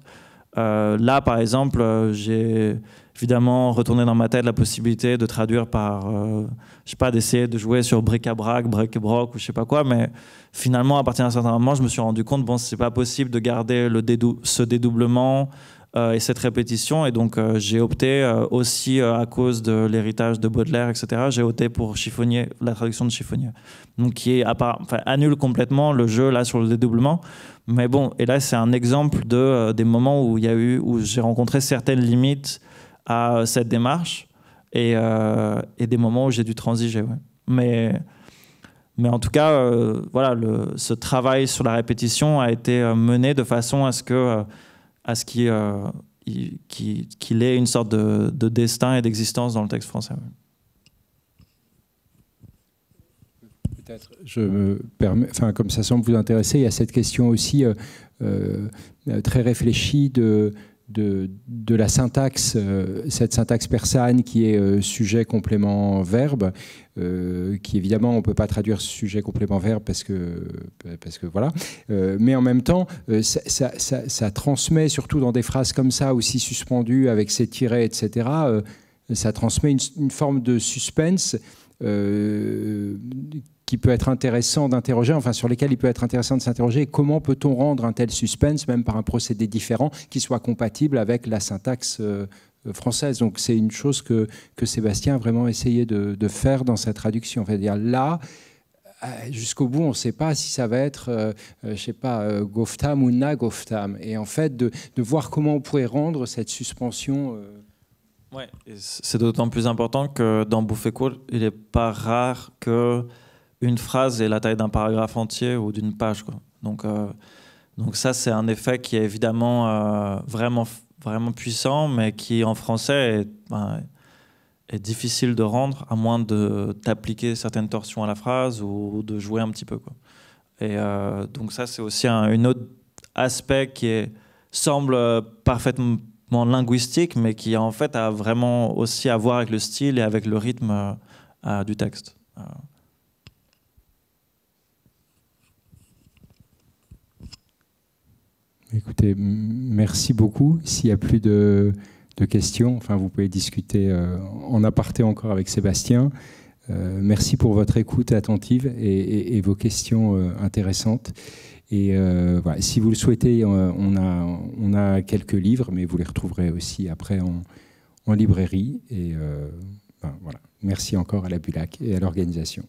Euh, là, par exemple, j'ai évidemment retourné dans ma tête la possibilité de traduire par, je je sais pas, d'essayer de jouer sur bric-à-brac, break-broc ou je sais pas quoi, mais finalement, à partir d'un certain moment, je me suis rendu compte, bon, c'est pas possible de garder le ce dédoublement, euh, et cette répétition. Et donc euh, j'ai opté euh, aussi à cause de l'héritage de Baudelaire, etc. J'ai opté pour chiffonnier, la traduction de chiffonnier. Donc qui est, annule complètement le jeu là sur le dédoublement. Mais bon, et là c'est un exemple de, des moments où il y a eu où j'ai rencontré certaines limites à cette démarche et, des moments où j'ai dû transiger. Mais mais en tout cas, voilà, ce travail sur la répétition a été mené de façon à ce que à ce euh, qui, qu'il ait une sorte de, destin et d'existence dans le texte français. je permets, enfin, comme ça semble vous intéresser, il y a cette question aussi euh, euh, très réfléchie de de, la syntaxe, euh, cette syntaxe persane qui est euh, sujet, complément, verbe, euh, qui évidemment on ne peut pas traduire sujet, complément, verbe parce que, parce que voilà, mais en même temps ça, transmet, surtout dans des phrases comme ça, aussi suspendues avec ces tirets, etc., ça transmet une, une, forme de suspense qui peut être intéressant d'interroger, enfin sur lesquels il peut être intéressant de s'interroger, comment peut-on rendre un tel suspense, même par un procédé différent, qui soit compatible avec la syntaxe euh, euh, française. Donc c'est une chose que, que, Sébastien a vraiment essayé de, faire dans sa traduction. à dire là, euh, jusqu'au bout, on ne sait pas si ça va être, je ne sais pas, Goftam ou Na Et en fait, de, voir comment on pourrait rendre cette suspension. Oui, c'est d'autant plus important que dans Bouffé-Court, il n'est pas rare que une phrase est la taille d'un paragraphe entier ou d'une page. Donc, euh, donc ça, c'est un effet qui est évidemment euh, vraiment, vraiment puissant, mais qui en français est, ben, difficile de rendre, à moins d'appliquer certaines torsions à la phrase ou de jouer un petit peu. Et euh, donc ça, c'est aussi un, autre aspect qui semble parfaitement linguistique, mais qui en fait a vraiment aussi à voir avec le style et avec le rythme du texte. Écoutez, merci beaucoup. S'il n'y a plus de, questions, enfin, vous pouvez discuter euh, en aparté encore avec Sébastien. Euh, merci pour votre écoute attentive et, vos questions euh, intéressantes. Et voilà, si vous le souhaitez, on a, on a quelques livres, mais vous les retrouverez aussi après en, librairie. Et ben, voilà. Merci encore à la Bulac et à l'organisation.